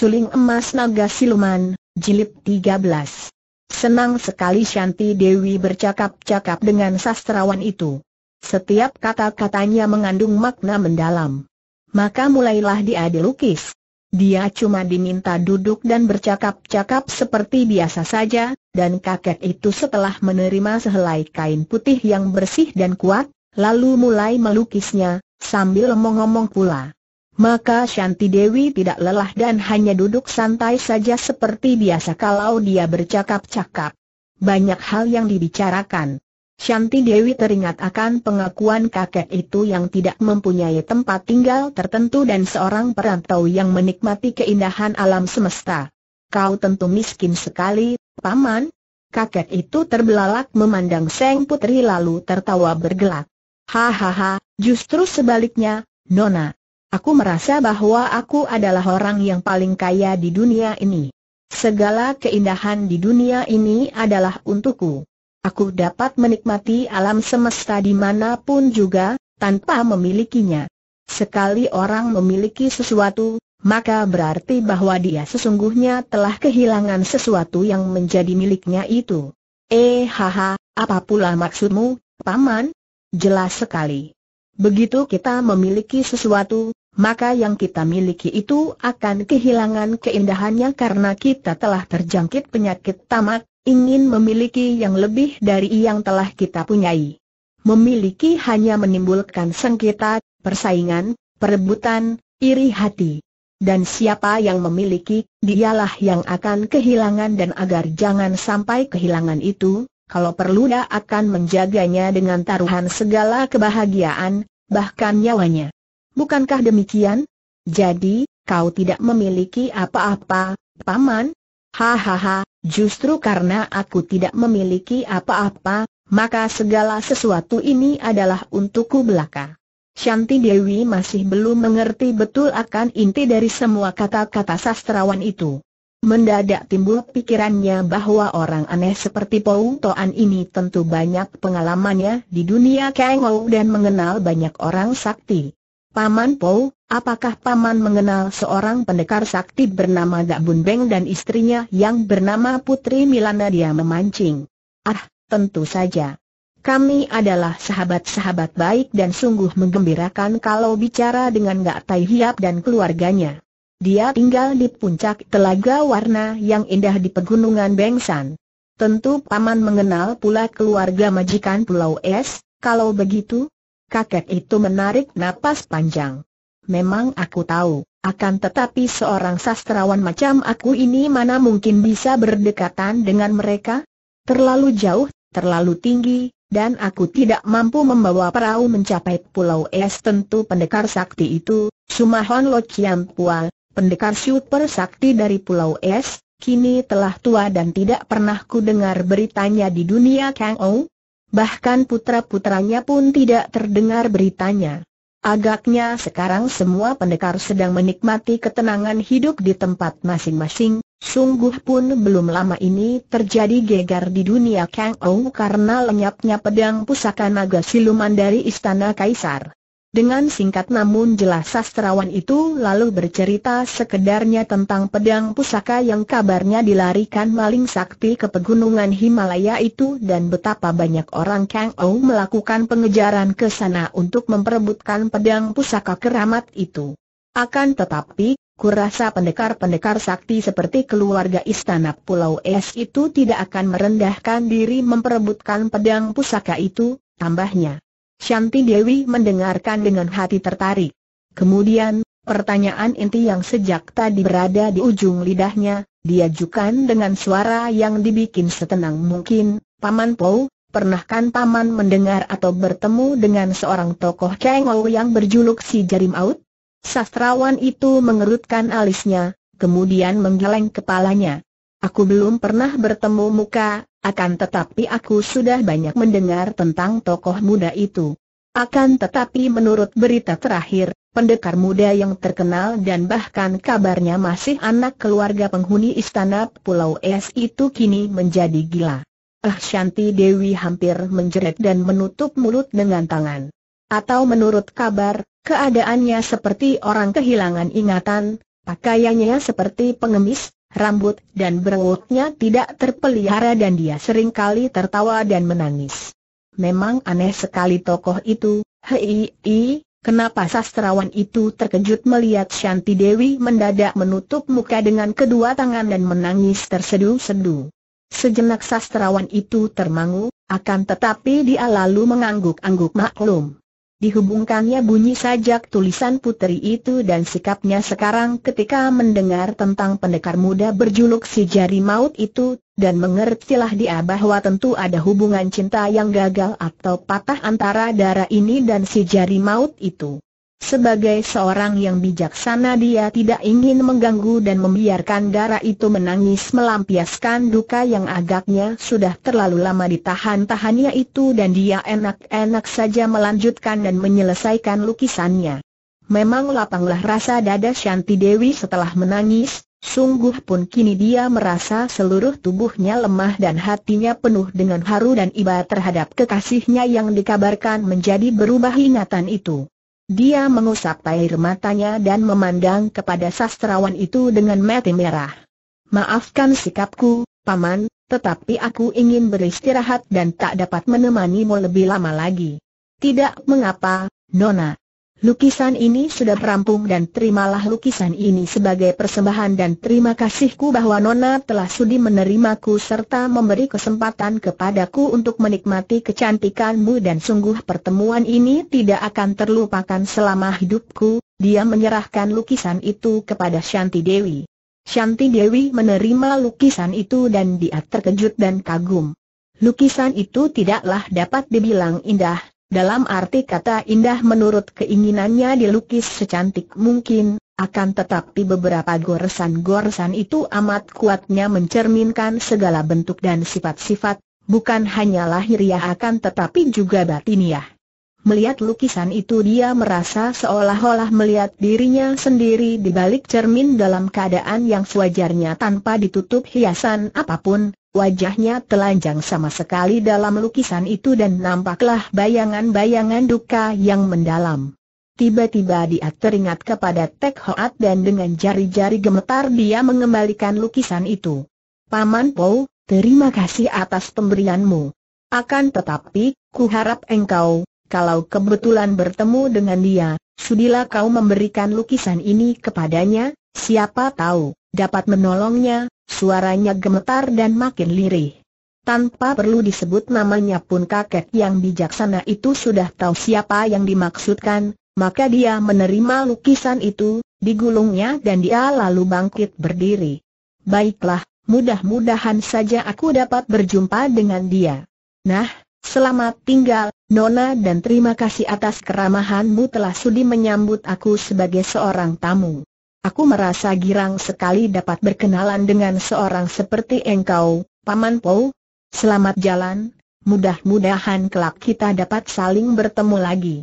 Suling Emas Naga Siluman, Jilid 13 Senang sekali Shanti Dewi bercakap-cakap dengan sastrawan itu. Setiap kata-katanya mengandung makna mendalam. Maka mulailah dia dilukis. Dia cuma diminta duduk dan bercakap-cakap seperti biasa saja, dan kakek itu setelah menerima sehelai kain putih yang bersih dan kuat, lalu mulai melukisnya, sambil ngomong-ngomong pula maka Shanti Dewi tidak lelah dan hanya duduk santai saja seperti biasa kalau dia bercakap-cakap. Banyak hal yang dibicarakan. Shanti Dewi teringat akan pengakuan kakek itu yang tidak mempunyai tempat tinggal tertentu dan seorang perantau yang menikmati keindahan alam semesta. Kau tentu miskin sekali, Paman. Kakek itu terbelalak memandang Seng Putri lalu tertawa bergelak. Hahaha, justru sebaliknya, Nona. Aku merasa bahwa aku adalah orang yang paling kaya di dunia ini. Segala keindahan di dunia ini adalah untukku. Aku dapat menikmati alam semesta dimanapun juga, tanpa memilikinya. Sekali orang memiliki sesuatu, maka berarti bahwa dia sesungguhnya telah kehilangan sesuatu yang menjadi miliknya itu. Eh haha, apa pula maksudmu, Paman? Jelas sekali. Begitu kita memiliki sesuatu, maka yang kita miliki itu akan kehilangan keindahannya karena kita telah terjangkit penyakit tamak, ingin memiliki yang lebih dari yang telah kita punyai. Memiliki hanya menimbulkan sengketa, persaingan, perebutan, iri hati. Dan siapa yang memiliki, dialah yang akan kehilangan dan agar jangan sampai kehilangan itu, kalau perlu dia akan menjaganya dengan taruhan segala kebahagiaan, bahkan nyawanya bukankah demikian? Jadi, kau tidak memiliki apa-apa, paman? Hahaha, justru karena aku tidak memiliki apa-apa, maka segala sesuatu ini adalah untukku belaka. Shanti Dewi masih belum mengerti betul akan inti dari semua kata-kata sastrawan itu. Mendadak timbul pikirannya bahwa orang aneh seperti Pou Toan ini tentu banyak pengalamannya di dunia Kengou dan mengenal banyak orang sakti. Paman Po, apakah Paman mengenal seorang pendekar sakti bernama Gak Beng dan istrinya yang bernama Putri Milana dia memancing? Ah, tentu saja. Kami adalah sahabat-sahabat baik dan sungguh menggembirakan kalau bicara dengan Gak Tai Hiap dan keluarganya. Dia tinggal di puncak telaga warna yang indah di pegunungan Bengsan. Tentu Paman mengenal pula keluarga majikan Pulau Es, kalau begitu, Kakek itu menarik napas panjang. Memang aku tahu, akan tetapi seorang sastrawan macam aku ini mana mungkin bisa berdekatan dengan mereka? Terlalu jauh, terlalu tinggi, dan aku tidak mampu membawa perahu mencapai pulau es tentu pendekar sakti itu, Sumahon Lo Chiam Pual, pendekar super sakti dari pulau es, kini telah tua dan tidak pernah ku dengar beritanya di dunia Kang Ou, Bahkan putra-putranya pun tidak terdengar beritanya. Agaknya sekarang semua pendekar sedang menikmati ketenangan hidup di tempat masing-masing, sungguh pun belum lama ini terjadi gegar di dunia Kang Ou karena lenyapnya pedang pusaka naga siluman dari Istana Kaisar. Dengan singkat namun jelas sastrawan itu lalu bercerita sekedarnya tentang pedang pusaka yang kabarnya dilarikan maling sakti ke pegunungan Himalaya itu dan betapa banyak orang Kang Ou melakukan pengejaran ke sana untuk memperebutkan pedang pusaka keramat itu. Akan tetapi, kurasa pendekar-pendekar sakti seperti keluarga istana Pulau Es itu tidak akan merendahkan diri memperebutkan pedang pusaka itu, tambahnya. Shanti Dewi mendengarkan dengan hati tertarik. Kemudian, pertanyaan inti yang sejak tadi berada di ujung lidahnya, diajukan dengan suara yang dibikin setenang mungkin, Paman Pou, pernahkan Paman mendengar atau bertemu dengan seorang tokoh Kengou yang berjuluk si Jarim Out? Sastrawan itu mengerutkan alisnya, kemudian menggeleng kepalanya. Aku belum pernah bertemu muka, akan tetapi aku sudah banyak mendengar tentang tokoh muda itu. Akan tetapi menurut berita terakhir, pendekar muda yang terkenal dan bahkan kabarnya masih anak keluarga penghuni istana Pulau Es itu kini menjadi gila. Ah Shanti Dewi hampir menjerit dan menutup mulut dengan tangan. Atau menurut kabar, keadaannya seperti orang kehilangan ingatan, pakaiannya seperti pengemis, rambut dan berwutnya tidak terpelihara dan dia sering kali tertawa dan menangis. Memang aneh sekali tokoh itu, hei, hei, kenapa sastrawan itu terkejut melihat Shanti Dewi mendadak menutup muka dengan kedua tangan dan menangis tersedu-sedu. Sejenak sastrawan itu termangu, akan tetapi dia lalu mengangguk-angguk maklum. Dihubungkannya bunyi sajak tulisan putri itu dan sikapnya sekarang ketika mendengar tentang pendekar muda berjuluk si jari maut itu, dan mengertilah dia bahwa tentu ada hubungan cinta yang gagal atau patah antara darah ini dan si jari maut itu. Sebagai seorang yang bijaksana dia tidak ingin mengganggu dan membiarkan darah itu menangis melampiaskan duka yang agaknya sudah terlalu lama ditahan-tahannya itu dan dia enak-enak saja melanjutkan dan menyelesaikan lukisannya. Memang lapanglah rasa dada Shanti Dewi setelah menangis, sungguh pun kini dia merasa seluruh tubuhnya lemah dan hatinya penuh dengan haru dan iba terhadap kekasihnya yang dikabarkan menjadi berubah ingatan itu. Dia mengusap air matanya dan memandang kepada sastrawan itu dengan mata merah. Maafkan sikapku, Paman, tetapi aku ingin beristirahat dan tak dapat menemanimu lebih lama lagi. Tidak mengapa, Nona, Lukisan ini sudah rampung dan terimalah lukisan ini sebagai persembahan dan terima kasihku bahwa Nona telah sudi menerimaku serta memberi kesempatan kepadaku untuk menikmati kecantikanmu dan sungguh pertemuan ini tidak akan terlupakan selama hidupku. Dia menyerahkan lukisan itu kepada Shanti Dewi. Shanti Dewi menerima lukisan itu dan dia terkejut dan kagum. Lukisan itu tidaklah dapat dibilang indah, dalam arti kata indah menurut keinginannya dilukis secantik mungkin, akan tetapi beberapa goresan-goresan itu amat kuatnya mencerminkan segala bentuk dan sifat-sifat, bukan hanya lahiriah akan tetapi juga batiniah. Melihat lukisan itu dia merasa seolah-olah melihat dirinya sendiri di balik cermin dalam keadaan yang sewajarnya tanpa ditutup hiasan apapun, wajahnya telanjang sama sekali dalam lukisan itu dan nampaklah bayangan-bayangan duka yang mendalam. Tiba-tiba dia teringat kepada Tek Hoat dan dengan jari-jari gemetar dia mengembalikan lukisan itu. Paman Po, terima kasih atas pemberianmu. Akan tetapi, ku harap engkau, kalau kebetulan bertemu dengan dia, sudilah kau memberikan lukisan ini kepadanya, siapa tahu, dapat menolongnya, suaranya gemetar dan makin lirih. Tanpa perlu disebut namanya pun kakek yang bijaksana itu sudah tahu siapa yang dimaksudkan, maka dia menerima lukisan itu, digulungnya dan dia lalu bangkit berdiri. Baiklah, mudah-mudahan saja aku dapat berjumpa dengan dia. Nah, selamat tinggal, Nona dan terima kasih atas keramahanmu telah sudi menyambut aku sebagai seorang tamu. Aku merasa girang sekali dapat berkenalan dengan seorang seperti engkau, Paman Po. Selamat jalan, mudah-mudahan kelak kita dapat saling bertemu lagi.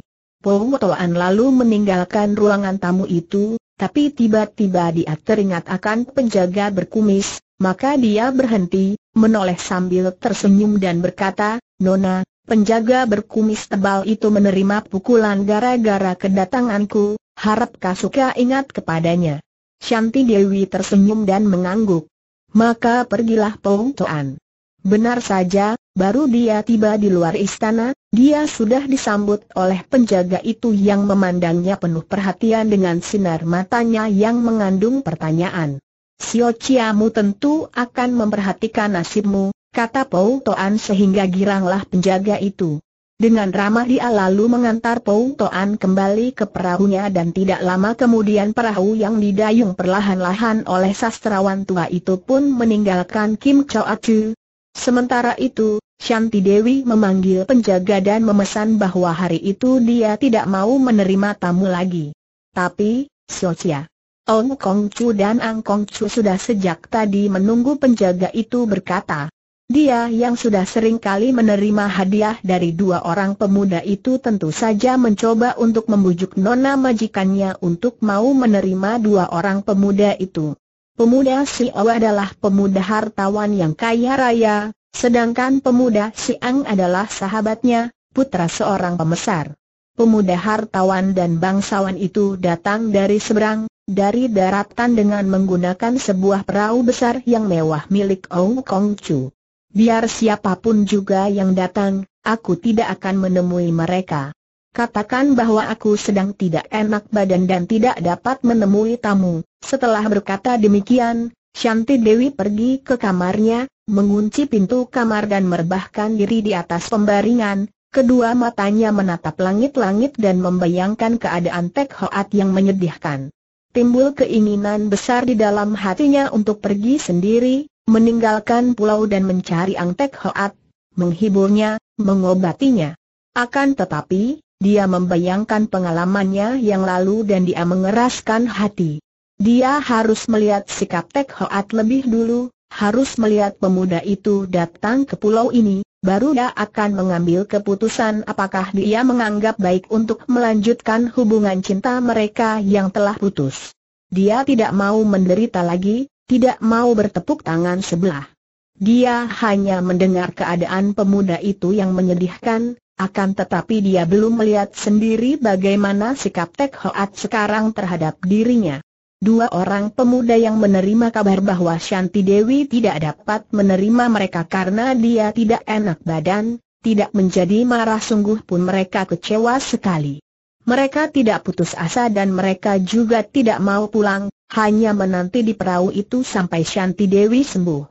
Po Toan lalu meninggalkan ruangan tamu itu, tapi tiba-tiba dia teringat akan penjaga berkumis, maka dia berhenti, menoleh sambil tersenyum dan berkata, Nona, Penjaga berkumis tebal itu menerima pukulan gara-gara kedatanganku, harap Kasuka ingat kepadanya. Shanti Dewi tersenyum dan mengangguk. Maka pergilah Pong Toan. Benar saja, baru dia tiba di luar istana, dia sudah disambut oleh penjaga itu yang memandangnya penuh perhatian dengan sinar matanya yang mengandung pertanyaan. Xiao Chiamu tentu akan memperhatikan nasibmu, kata Pou Toan sehingga giranglah penjaga itu. Dengan ramah dia lalu mengantar Pou Toan kembali ke perahunya dan tidak lama kemudian perahu yang didayung perlahan-lahan oleh sastrawan tua itu pun meninggalkan Kim Chow Chu. Sementara itu, Shanti Dewi memanggil penjaga dan memesan bahwa hari itu dia tidak mau menerima tamu lagi. Tapi, Socia. Ong Kong Chu dan Ang Kong Chu sudah sejak tadi menunggu penjaga itu berkata, dia yang sudah sering kali menerima hadiah dari dua orang pemuda itu tentu saja mencoba untuk membujuk nona majikannya untuk mau menerima dua orang pemuda itu. Pemuda si O adalah pemuda hartawan yang kaya raya, sedangkan pemuda si Ang adalah sahabatnya, putra seorang pemesar. Pemuda hartawan dan bangsawan itu datang dari seberang, dari daratan dengan menggunakan sebuah perahu besar yang mewah milik Ong Kong Chu. Biar siapapun juga yang datang, aku tidak akan menemui mereka. Katakan bahwa aku sedang tidak enak badan dan tidak dapat menemui tamu. Setelah berkata demikian, Shanti Dewi pergi ke kamarnya, mengunci pintu kamar dan merbahkan diri di atas pembaringan. Kedua matanya menatap langit-langit dan membayangkan keadaan Tek Hoat yang menyedihkan. Timbul keinginan besar di dalam hatinya untuk pergi sendiri, meninggalkan pulau dan mencari Angtek Hoat, menghiburnya, mengobatinya. Akan tetapi, dia membayangkan pengalamannya yang lalu dan dia mengeraskan hati. Dia harus melihat sikap Tek Hoat lebih dulu, harus melihat pemuda itu datang ke pulau ini, baru dia akan mengambil keputusan apakah dia menganggap baik untuk melanjutkan hubungan cinta mereka yang telah putus. Dia tidak mau menderita lagi, tidak mau bertepuk tangan sebelah. Dia hanya mendengar keadaan pemuda itu yang menyedihkan, akan tetapi dia belum melihat sendiri bagaimana sikap Tek Hoat sekarang terhadap dirinya. Dua orang pemuda yang menerima kabar bahwa Shanti Dewi tidak dapat menerima mereka karena dia tidak enak badan, tidak menjadi marah sungguh pun mereka kecewa sekali. Mereka tidak putus asa dan mereka juga tidak mau pulang, hanya menanti di perahu itu sampai Shanti Dewi sembuh.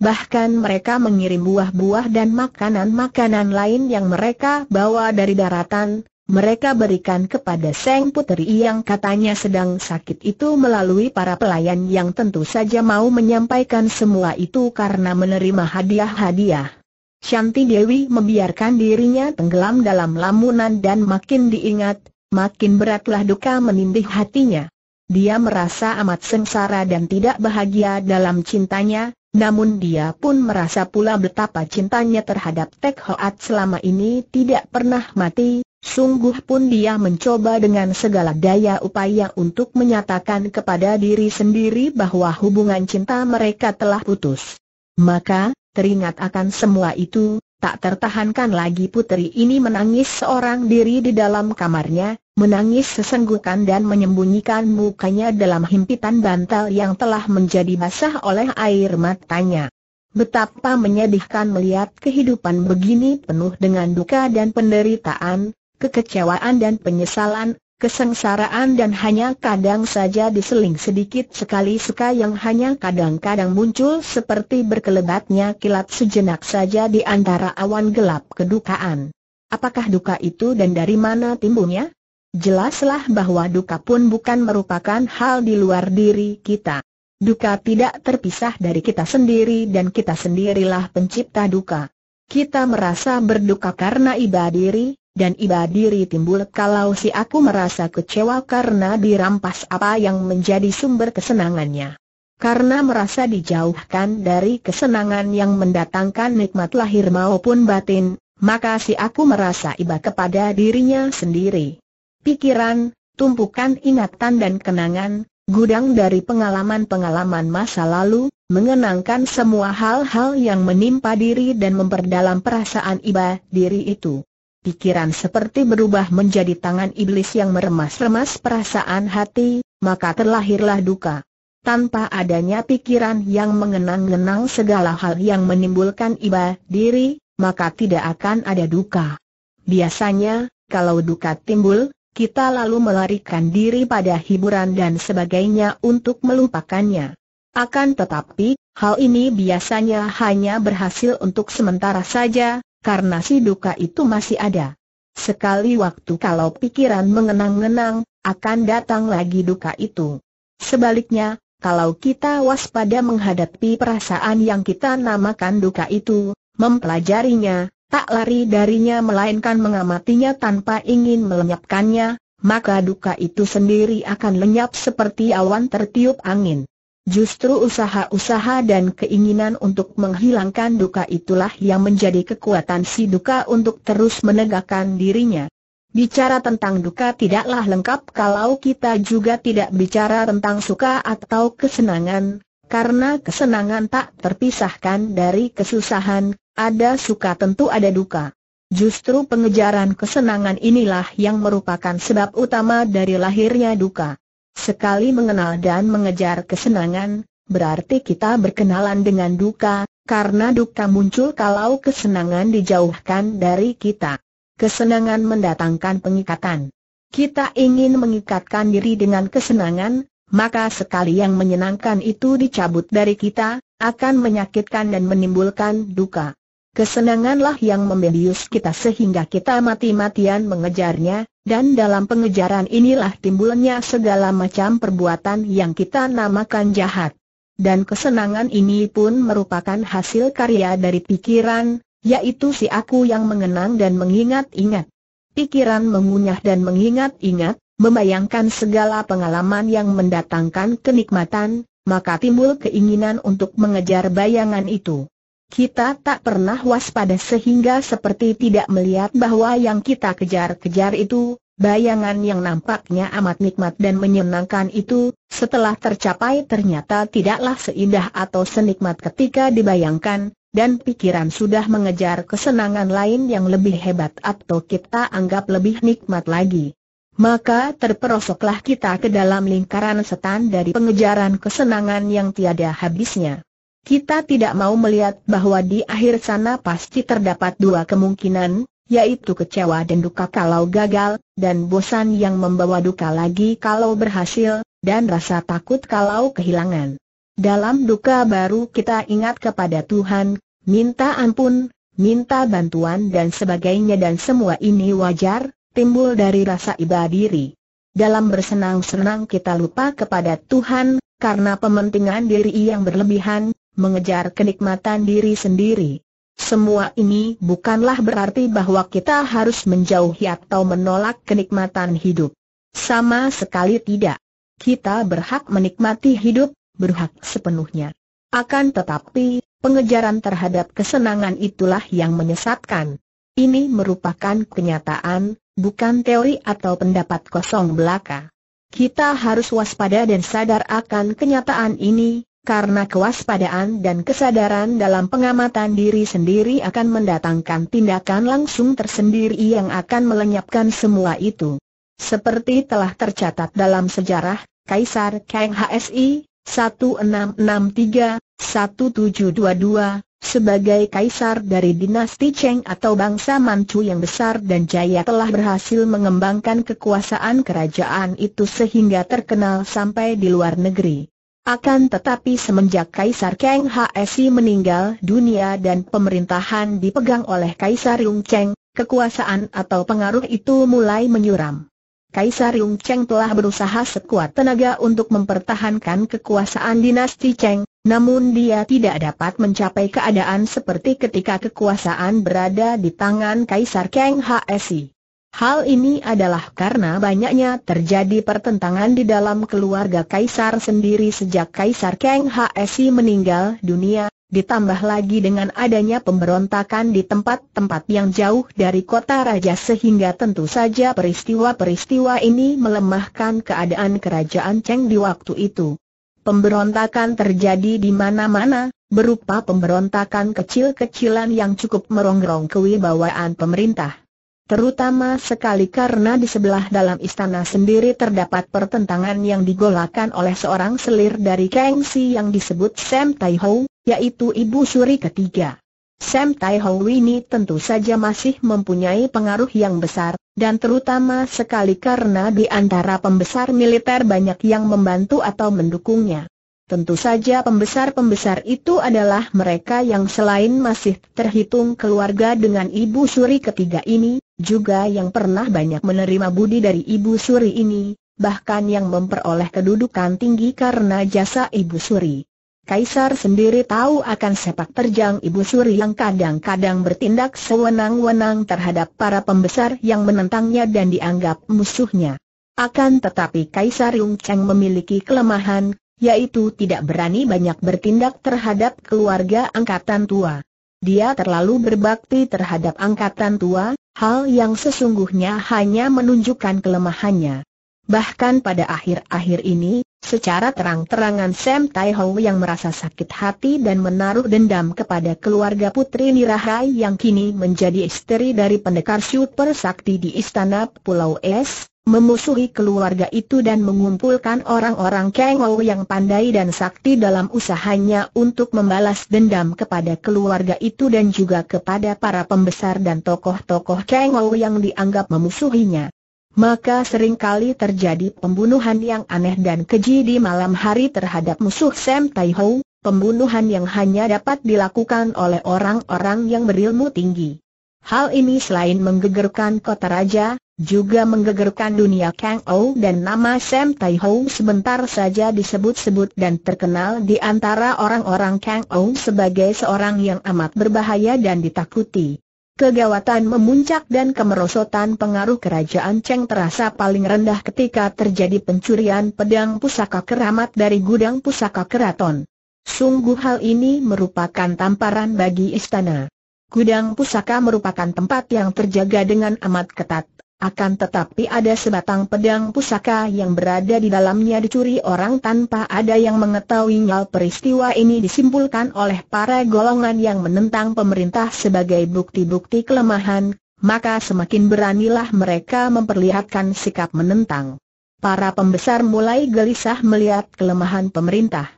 Bahkan mereka mengirim buah-buah dan makanan-makanan lain yang mereka bawa dari daratan, mereka berikan kepada Seng Putri yang katanya sedang sakit itu melalui para pelayan yang tentu saja mau menyampaikan semua itu karena menerima hadiah-hadiah. Shanti Dewi membiarkan dirinya tenggelam dalam lamunan dan makin diingat, makin beratlah duka menindih hatinya. Dia merasa amat sengsara dan tidak bahagia dalam cintanya, namun dia pun merasa pula betapa cintanya terhadap Tek Hoat selama ini tidak pernah mati, sungguh pun dia mencoba dengan segala daya upaya untuk menyatakan kepada diri sendiri bahwa hubungan cinta mereka telah putus. Maka, teringat akan semua itu, tak tertahankan lagi putri ini menangis seorang diri di dalam kamarnya, menangis sesenggukan dan menyembunyikan mukanya dalam himpitan bantal yang telah menjadi basah oleh air matanya. Betapa menyedihkan melihat kehidupan begini penuh dengan duka dan penderitaan, kekecewaan dan penyesalan, kesengsaraan dan hanya kadang saja diseling sedikit sekali suka yang hanya kadang-kadang muncul seperti berkelebatnya kilat sejenak saja di antara awan gelap kedukaan. Apakah duka itu dan dari mana timbulnya? Jelaslah bahwa duka pun bukan merupakan hal di luar diri kita. Duka tidak terpisah dari kita sendiri dan kita sendirilah pencipta duka. Kita merasa berduka karena iba diri, dan iba diri timbul kalau si aku merasa kecewa karena dirampas apa yang menjadi sumber kesenangannya. Karena merasa dijauhkan dari kesenangan yang mendatangkan nikmat lahir maupun batin, maka si aku merasa iba kepada dirinya sendiri pikiran, tumpukan ingatan dan kenangan, gudang dari pengalaman-pengalaman masa lalu, mengenangkan semua hal-hal yang menimpa diri dan memperdalam perasaan iba diri itu. Pikiran seperti berubah menjadi tangan iblis yang meremas-remas perasaan hati, maka terlahirlah duka. Tanpa adanya pikiran yang mengenang-genang segala hal yang menimbulkan iba diri, maka tidak akan ada duka. Biasanya, kalau duka timbul, kita lalu melarikan diri pada hiburan dan sebagainya untuk melupakannya. Akan tetapi, hal ini biasanya hanya berhasil untuk sementara saja, karena si duka itu masih ada. Sekali waktu kalau pikiran mengenang-ngenang, akan datang lagi duka itu. Sebaliknya, kalau kita waspada menghadapi perasaan yang kita namakan duka itu, mempelajarinya, tak lari darinya melainkan mengamatinya tanpa ingin melenyapkannya, maka duka itu sendiri akan lenyap seperti awan tertiup angin. Justru usaha-usaha dan keinginan untuk menghilangkan duka itulah yang menjadi kekuatan si duka untuk terus menegakkan dirinya. Bicara tentang duka tidaklah lengkap kalau kita juga tidak bicara tentang suka atau kesenangan, karena kesenangan tak terpisahkan dari kesusahan, ada suka tentu ada duka. Justru pengejaran kesenangan inilah yang merupakan sebab utama dari lahirnya duka. Sekali mengenal dan mengejar kesenangan, berarti kita berkenalan dengan duka, karena duka muncul kalau kesenangan dijauhkan dari kita. Kesenangan mendatangkan pengikatan. Kita ingin mengikatkan diri dengan kesenangan, maka sekali yang menyenangkan itu dicabut dari kita, akan menyakitkan dan menimbulkan duka. Kesenanganlah yang membius kita sehingga kita mati-matian mengejarnya, dan dalam pengejaran inilah timbulnya segala macam perbuatan yang kita namakan jahat. Dan kesenangan ini pun merupakan hasil karya dari pikiran, yaitu si aku yang mengenang dan mengingat-ingat. Pikiran mengunyah dan mengingat-ingat, membayangkan segala pengalaman yang mendatangkan kenikmatan, maka timbul keinginan untuk mengejar bayangan itu. Kita tak pernah waspada sehingga seperti tidak melihat bahwa yang kita kejar-kejar itu, bayangan yang nampaknya amat nikmat dan menyenangkan itu, setelah tercapai ternyata tidaklah seindah atau senikmat ketika dibayangkan, dan pikiran sudah mengejar kesenangan lain yang lebih hebat atau kita anggap lebih nikmat lagi. Maka terperosoklah kita ke dalam lingkaran setan dari pengejaran kesenangan yang tiada habisnya. Kita tidak mau melihat bahwa di akhir sana pasti terdapat dua kemungkinan, yaitu kecewa dan duka kalau gagal, dan bosan yang membawa duka lagi kalau berhasil, dan rasa takut kalau kehilangan. Dalam duka baru kita ingat kepada Tuhan, minta ampun, minta bantuan dan sebagainya dan semua ini wajar, timbul dari rasa iba diri dalam bersenang-senang kita lupa kepada Tuhan, karena pementingan diri yang berlebihan, mengejar kenikmatan diri sendiri. Semua ini bukanlah berarti bahwa kita harus menjauhi atau menolak kenikmatan hidup. Sama sekali tidak. Kita berhak menikmati hidup, berhak sepenuhnya. Akan tetapi, pengejaran terhadap kesenangan itulah yang menyesatkan. Ini merupakan kenyataan, bukan teori atau pendapat kosong belaka. Kita harus waspada dan sadar akan kenyataan ini, karena kewaspadaan dan kesadaran dalam pengamatan diri sendiri akan mendatangkan tindakan langsung tersendiri yang akan melenyapkan semua itu. Seperti telah tercatat dalam sejarah, Kaisar Kang HSI 1663-1722 sebagai kaisar dari dinasti Cheng atau bangsa Manchu yang besar dan jaya telah berhasil mengembangkan kekuasaan kerajaan itu sehingga terkenal sampai di luar negeri. Akan tetapi semenjak Kaisar Kang HSI meninggal dunia dan pemerintahan dipegang oleh Kaisar Yung Cheng, kekuasaan atau pengaruh itu mulai menyuram. Kaisar Yung Cheng telah berusaha sekuat tenaga untuk mempertahankan kekuasaan dinasti Cheng, namun dia tidak dapat mencapai keadaan seperti ketika kekuasaan berada di tangan Kaisar Kang Hsi. Hal ini adalah karena banyaknya terjadi pertentangan di dalam keluarga Kaisar sendiri sejak Kaisar Kang Hsi meninggal dunia, ditambah lagi dengan adanya pemberontakan di tempat-tempat yang jauh dari kota raja sehingga tentu saja peristiwa-peristiwa ini melemahkan keadaan kerajaan Cheng di waktu itu. Pemberontakan terjadi di mana-mana, berupa pemberontakan kecil-kecilan yang cukup merongrong kewibawaan pemerintah. Terutama sekali karena di sebelah dalam istana sendiri terdapat pertentangan yang digolakan oleh seorang selir dari Kengsi yang disebut Sam Taihou, yaitu Ibu Suri ketiga. Sam Tai Ho ini tentu saja masih mempunyai pengaruh yang besar, dan terutama sekali karena di antara pembesar militer banyak yang membantu atau mendukungnya. Tentu saja pembesar-pembesar itu adalah mereka yang selain masih terhitung keluarga dengan Ibu Suri ketiga ini, juga yang pernah banyak menerima budi dari Ibu Suri ini, bahkan yang memperoleh kedudukan tinggi karena jasa Ibu Suri. Kaisar sendiri tahu akan sepak terjang Ibu Suri yang kadang-kadang bertindak sewenang-wenang terhadap para pembesar yang menentangnya dan dianggap musuhnya. Akan tetapi Kaisar Yung Cheng memiliki kelemahan, yaitu tidak berani banyak bertindak terhadap keluarga angkatan tua. Dia terlalu berbakti terhadap angkatan tua, hal yang sesungguhnya hanya menunjukkan kelemahannya. Bahkan pada akhir-akhir ini, Secara terang-terangan Sam Tai Hong yang merasa sakit hati dan menaruh dendam kepada keluarga Putri Nirahai yang kini menjadi istri dari pendekar super sakti di Istana Pulau Es, memusuhi keluarga itu dan mengumpulkan orang-orang Kengou yang pandai dan sakti dalam usahanya untuk membalas dendam kepada keluarga itu dan juga kepada para pembesar dan tokoh-tokoh Kengou yang dianggap memusuhinya maka seringkali terjadi pembunuhan yang aneh dan keji di malam hari terhadap musuh Sam Tai Ho, pembunuhan yang hanya dapat dilakukan oleh orang-orang yang berilmu tinggi. Hal ini selain menggegerkan kota raja, juga menggegerkan dunia Kang Ou dan nama Sam Tai Ho sebentar saja disebut-sebut dan terkenal di antara orang-orang Kang Ou sebagai seorang yang amat berbahaya dan ditakuti. Kegawatan memuncak dan kemerosotan pengaruh kerajaan Cheng terasa paling rendah ketika terjadi pencurian pedang pusaka keramat dari gudang pusaka keraton. Sungguh hal ini merupakan tamparan bagi istana. Gudang pusaka merupakan tempat yang terjaga dengan amat ketat, akan tetapi ada sebatang pedang pusaka yang berada di dalamnya dicuri orang tanpa ada yang mengetahui. mengetahuinya peristiwa ini disimpulkan oleh para golongan yang menentang pemerintah sebagai bukti-bukti kelemahan, maka semakin beranilah mereka memperlihatkan sikap menentang. Para pembesar mulai gelisah melihat kelemahan pemerintah.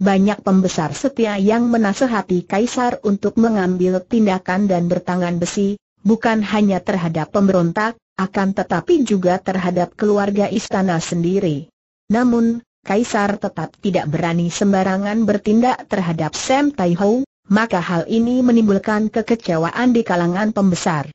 Banyak pembesar setia yang menasehati Kaisar untuk mengambil tindakan dan bertangan besi, bukan hanya terhadap pemberontak, akan tetapi juga terhadap keluarga istana sendiri. Namun, Kaisar tetap tidak berani sembarangan bertindak terhadap Sam Tai maka hal ini menimbulkan kekecewaan di kalangan pembesar.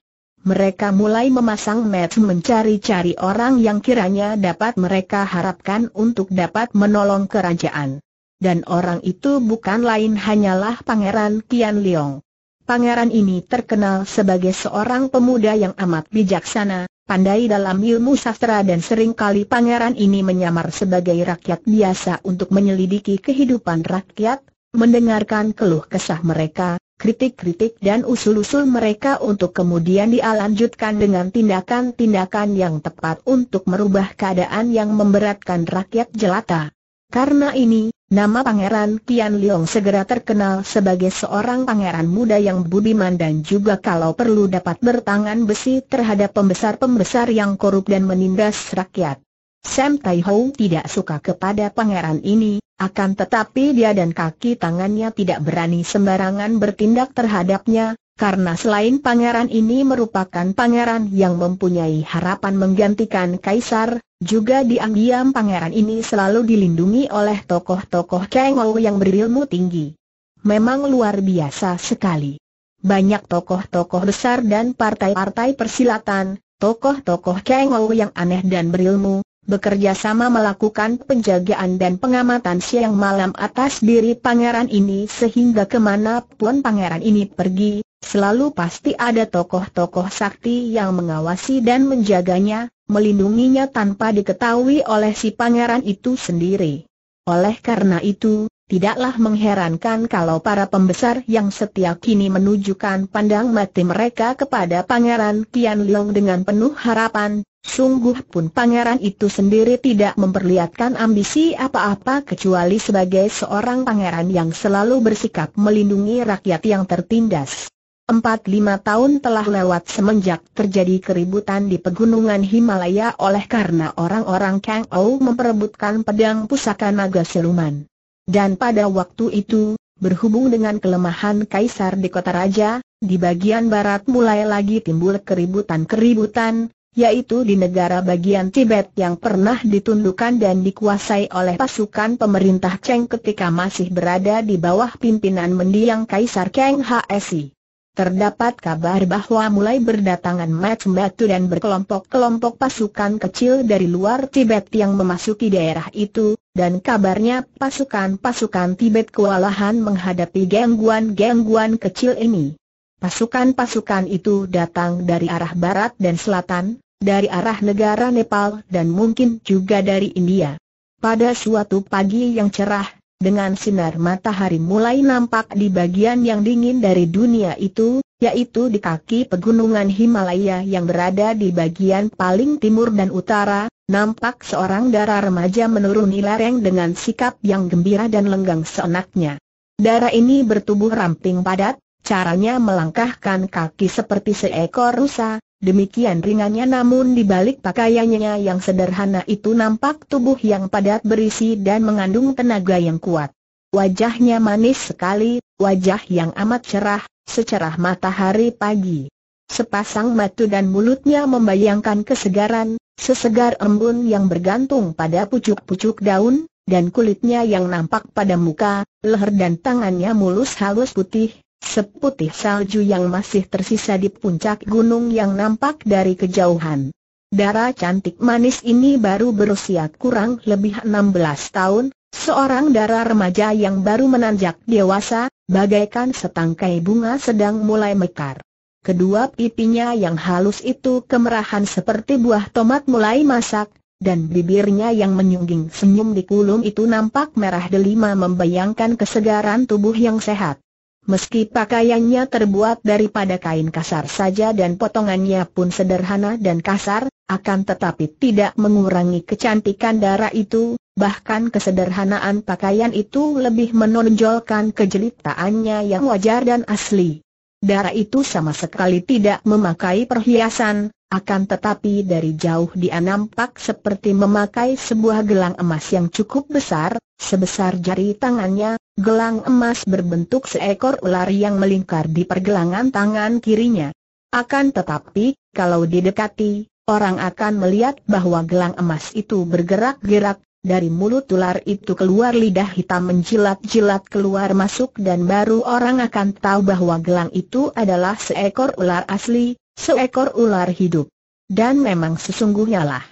Mereka mulai memasang match mencari-cari orang yang kiranya dapat mereka harapkan untuk dapat menolong kerajaan. Dan orang itu bukan lain hanyalah Pangeran Qian Liong. Pangeran ini terkenal sebagai seorang pemuda yang amat bijaksana, pandai dalam ilmu sastra dan seringkali pangeran ini menyamar sebagai rakyat biasa untuk menyelidiki kehidupan rakyat, mendengarkan keluh kesah mereka, kritik-kritik dan usul-usul mereka untuk kemudian dialanjutkan dengan tindakan-tindakan yang tepat untuk merubah keadaan yang memberatkan rakyat jelata. Karena ini, nama Pangeran Tian Liong segera terkenal sebagai seorang pangeran muda yang budiman dan juga kalau perlu dapat bertangan besi terhadap pembesar-pembesar yang korup dan menindas rakyat. Sam Tai Hou tidak suka kepada pangeran ini, akan tetapi dia dan kaki tangannya tidak berani sembarangan bertindak terhadapnya, karena selain pangeran ini merupakan pangeran yang mempunyai harapan menggantikan kaisar, juga diam-diam pangeran ini selalu dilindungi oleh tokoh-tokoh Kengou yang berilmu tinggi. Memang luar biasa sekali. Banyak tokoh-tokoh besar dan partai-partai persilatan, tokoh-tokoh Kengou yang aneh dan berilmu, bekerja sama melakukan penjagaan dan pengamatan siang malam atas diri pangeran ini sehingga kemanapun pangeran ini pergi, selalu pasti ada tokoh-tokoh sakti yang mengawasi dan menjaganya, melindunginya tanpa diketahui oleh si pangeran itu sendiri. Oleh karena itu, Tidaklah mengherankan kalau para pembesar yang setia kini menunjukkan pandang mati mereka kepada Pangeran Kian Leong dengan penuh harapan, sungguh pun pangeran itu sendiri tidak memperlihatkan ambisi apa-apa kecuali sebagai seorang pangeran yang selalu bersikap melindungi rakyat yang tertindas. Empat lima tahun telah lewat semenjak terjadi keributan di pegunungan Himalaya oleh karena orang-orang Kang Ou memperebutkan pedang pusaka naga siluman. Dan pada waktu itu, berhubung dengan kelemahan kaisar di kota raja, di bagian barat mulai lagi timbul keributan-keributan, yaitu di negara bagian Tibet yang pernah ditundukkan dan dikuasai oleh pasukan pemerintah Cheng ketika masih berada di bawah pimpinan mendiang Kaisar Kang HSI. Terdapat kabar bahwa mulai berdatangan macam batu dan berkelompok-kelompok pasukan kecil dari luar Tibet yang memasuki daerah itu, dan kabarnya pasukan-pasukan Tibet kewalahan menghadapi gangguan-gangguan kecil ini. Pasukan-pasukan itu datang dari arah barat dan selatan, dari arah negara Nepal dan mungkin juga dari India. Pada suatu pagi yang cerah, dengan sinar matahari mulai nampak di bagian yang dingin dari dunia itu, yaitu di kaki pegunungan Himalaya yang berada di bagian paling timur dan utara, nampak seorang darah remaja menuruni lereng dengan sikap yang gembira dan lenggang seenaknya. Darah ini bertubuh ramping padat, caranya melangkahkan kaki seperti seekor rusa, demikian ringannya namun di balik pakaiannya yang sederhana itu nampak tubuh yang padat berisi dan mengandung tenaga yang kuat. Wajahnya manis sekali, wajah yang amat cerah, secerah matahari pagi. Sepasang mata dan mulutnya membayangkan kesegaran, sesegar embun yang bergantung pada pucuk-pucuk daun, dan kulitnya yang nampak pada muka, leher dan tangannya mulus halus putih, seputih salju yang masih tersisa di puncak gunung yang nampak dari kejauhan. Dara cantik manis ini baru berusia kurang lebih 16 tahun, seorang dara remaja yang baru menanjak dewasa, Bagaikan setangkai bunga sedang mulai mekar. Kedua pipinya yang halus itu kemerahan seperti buah tomat mulai masak, dan bibirnya yang menyungging senyum di kulum itu nampak merah delima membayangkan kesegaran tubuh yang sehat. Meski pakaiannya terbuat daripada kain kasar saja dan potongannya pun sederhana dan kasar, akan tetapi tidak mengurangi kecantikan darah itu, bahkan kesederhanaan pakaian itu lebih menonjolkan kejelitaannya yang wajar dan asli. Darah itu sama sekali tidak memakai perhiasan, akan tetapi dari jauh dia nampak seperti memakai sebuah gelang emas yang cukup besar, sebesar jari tangannya, gelang emas berbentuk seekor ular yang melingkar di pergelangan tangan kirinya. Akan tetapi, kalau didekati, orang akan melihat bahwa gelang emas itu bergerak-gerak, dari mulut ular itu keluar lidah hitam menjilat-jilat keluar masuk dan baru orang akan tahu bahwa gelang itu adalah seekor ular asli, seekor ular hidup. Dan memang sesungguhnya lah.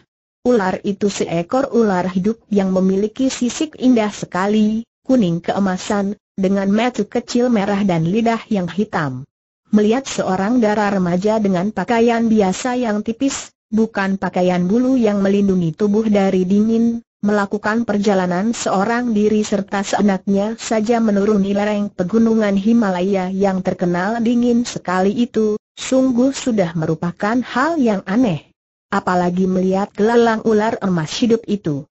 Ular itu seekor ular hidup yang memiliki sisik indah sekali, kuning keemasan, dengan mata kecil merah dan lidah yang hitam. Melihat seorang darah remaja dengan pakaian biasa yang tipis, bukan pakaian bulu yang melindungi tubuh dari dingin, melakukan perjalanan seorang diri serta seenaknya saja menuruni lereng pegunungan Himalaya yang terkenal dingin sekali itu, sungguh sudah merupakan hal yang aneh. Apalagi melihat gelalang ular emas hidup itu.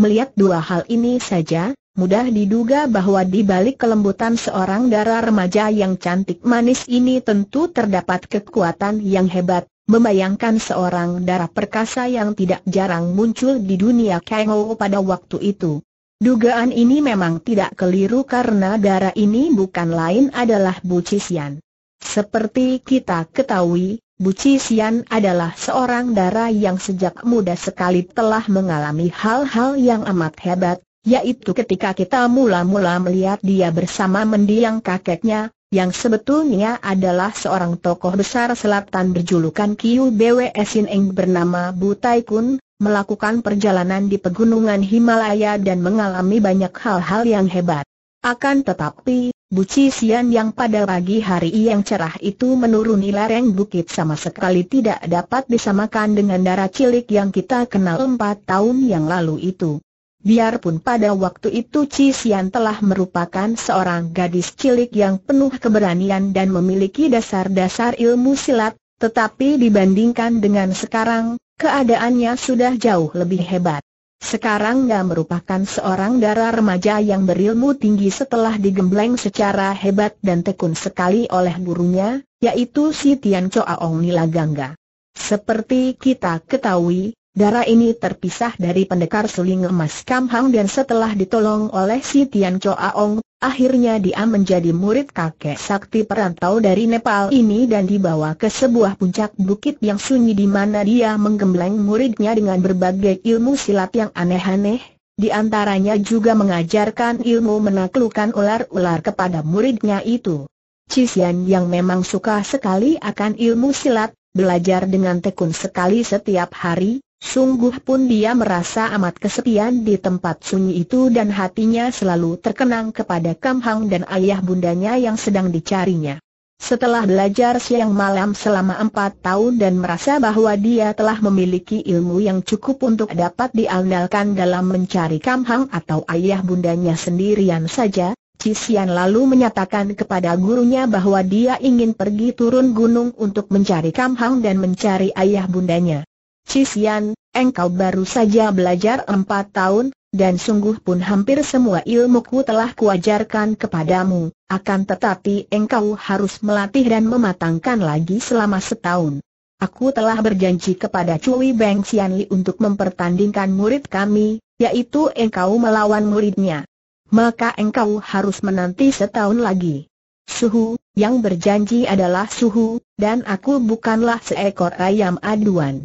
Melihat dua hal ini saja, mudah diduga bahwa di balik kelembutan seorang darah remaja yang cantik manis ini tentu terdapat kekuatan yang hebat, membayangkan seorang darah perkasa yang tidak jarang muncul di dunia Kengo pada waktu itu. Dugaan ini memang tidak keliru karena darah ini bukan lain adalah Bucisian. Seperti kita ketahui, Bucisian adalah seorang darah yang sejak muda sekali telah mengalami hal-hal yang amat hebat, yaitu ketika kita mula-mula melihat dia bersama mendiang kakeknya, yang sebetulnya adalah seorang tokoh besar selatan berjulukan Kiu Bwe Sin Eng bernama Bu Tai Kun, melakukan perjalanan di pegunungan Himalaya dan mengalami banyak hal-hal yang hebat. Akan tetapi, Bu Sian yang pada pagi hari yang cerah itu menuruni lereng bukit sama sekali tidak dapat disamakan dengan darah cilik yang kita kenal empat tahun yang lalu itu. Biarpun pada waktu itu Cisian telah merupakan seorang gadis cilik yang penuh keberanian dan memiliki dasar-dasar ilmu silat, tetapi dibandingkan dengan sekarang, keadaannya sudah jauh lebih hebat. Sekarang dia merupakan seorang darah remaja yang berilmu tinggi setelah digembleng secara hebat dan tekun sekali oleh gurunya, yaitu si Tian Choa Ong Gangga. Seperti kita ketahui, Darah ini terpisah dari pendekar suling emas Kamhang dan setelah ditolong oleh si Tian Choa akhirnya dia menjadi murid kakek sakti perantau dari Nepal ini dan dibawa ke sebuah puncak bukit yang sunyi di mana dia menggembleng muridnya dengan berbagai ilmu silat yang aneh-aneh, di antaranya juga mengajarkan ilmu menaklukkan ular-ular kepada muridnya itu. Cisian yang memang suka sekali akan ilmu silat, belajar dengan tekun sekali setiap hari, Sungguh pun dia merasa amat kesepian di tempat sunyi itu dan hatinya selalu terkenang kepada Kamhang dan ayah bundanya yang sedang dicarinya. Setelah belajar siang malam selama empat tahun dan merasa bahwa dia telah memiliki ilmu yang cukup untuk dapat diandalkan dalam mencari Kamhang atau ayah bundanya sendirian saja, Cisian lalu menyatakan kepada gurunya bahwa dia ingin pergi turun gunung untuk mencari Kamhang dan mencari ayah bundanya. Cisian, engkau baru saja belajar empat tahun, dan sungguh pun hampir semua ilmu ku telah kuajarkan kepadamu, akan tetapi engkau harus melatih dan mematangkan lagi selama setahun. Aku telah berjanji kepada Cui Beng untuk mempertandingkan murid kami, yaitu engkau melawan muridnya. Maka engkau harus menanti setahun lagi. Suhu, yang berjanji adalah Suhu, dan aku bukanlah seekor ayam aduan.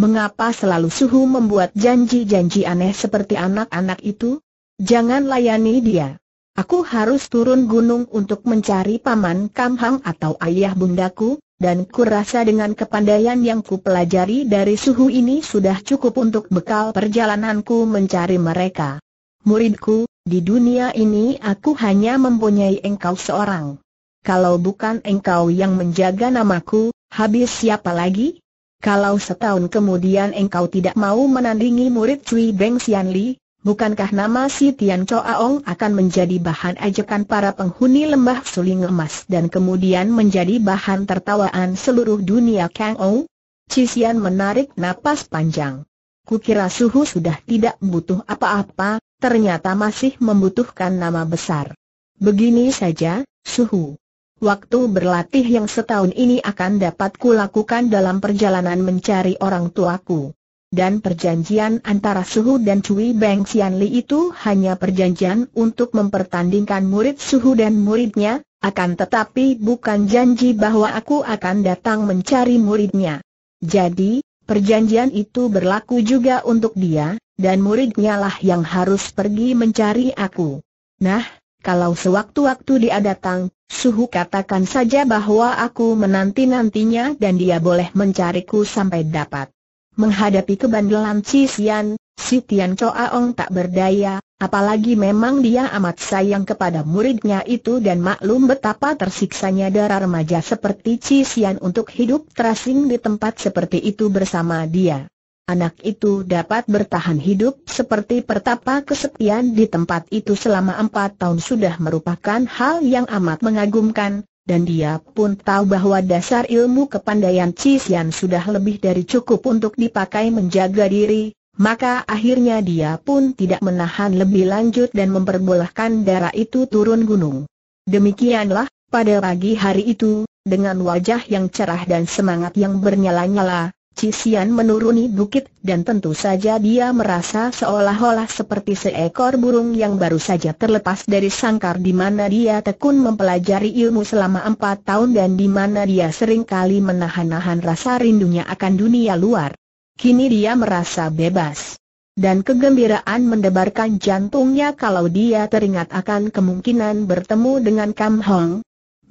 Mengapa selalu suhu membuat janji-janji aneh seperti anak-anak itu? Jangan layani dia. Aku harus turun gunung untuk mencari paman Kamhang atau ayah bundaku, dan kurasa dengan kepandaian yang kupelajari dari suhu ini sudah cukup untuk bekal perjalananku mencari mereka. Muridku, di dunia ini aku hanya mempunyai engkau seorang. Kalau bukan engkau yang menjaga namaku, habis siapa lagi? Kalau setahun kemudian engkau tidak mau menandingi murid Cui Beng Xian Li, bukankah nama si Tian Cho Aong akan menjadi bahan ajakan para penghuni lembah suling emas dan kemudian menjadi bahan tertawaan seluruh dunia Kang Ou? Cisian menarik napas panjang. Kukira suhu sudah tidak butuh apa-apa, ternyata masih membutuhkan nama besar. Begini saja, suhu. Waktu berlatih yang setahun ini akan dapat kulakukan dalam perjalanan mencari orang tuaku. Dan perjanjian antara Suhu dan Cui Beng Xianli itu hanya perjanjian untuk mempertandingkan murid Suhu dan muridnya, akan tetapi bukan janji bahwa aku akan datang mencari muridnya. Jadi, perjanjian itu berlaku juga untuk dia, dan muridnya lah yang harus pergi mencari aku. Nah, kalau sewaktu-waktu dia datang, suhu katakan saja bahwa aku menanti-nantinya dan dia boleh mencariku sampai dapat. Menghadapi kebandelan Cisian, Sian, si Tian tak berdaya, apalagi memang dia amat sayang kepada muridnya itu dan maklum betapa tersiksanya darah remaja seperti Cisian Sian untuk hidup terasing di tempat seperti itu bersama dia. Anak itu dapat bertahan hidup seperti pertapa kesepian di tempat itu selama empat tahun sudah merupakan hal yang amat mengagumkan, dan dia pun tahu bahwa dasar ilmu kepandaian Cisian sudah lebih dari cukup untuk dipakai menjaga diri, maka akhirnya dia pun tidak menahan lebih lanjut dan memperbolehkan darah itu turun gunung. Demikianlah, pada pagi hari itu, dengan wajah yang cerah dan semangat yang bernyala-nyala, Cisian menuruni bukit dan tentu saja dia merasa seolah-olah seperti seekor burung yang baru saja terlepas dari sangkar di mana dia tekun mempelajari ilmu selama empat tahun dan di mana dia sering kali menahan-nahan rasa rindunya akan dunia luar. Kini dia merasa bebas. Dan kegembiraan mendebarkan jantungnya kalau dia teringat akan kemungkinan bertemu dengan Kam Hong.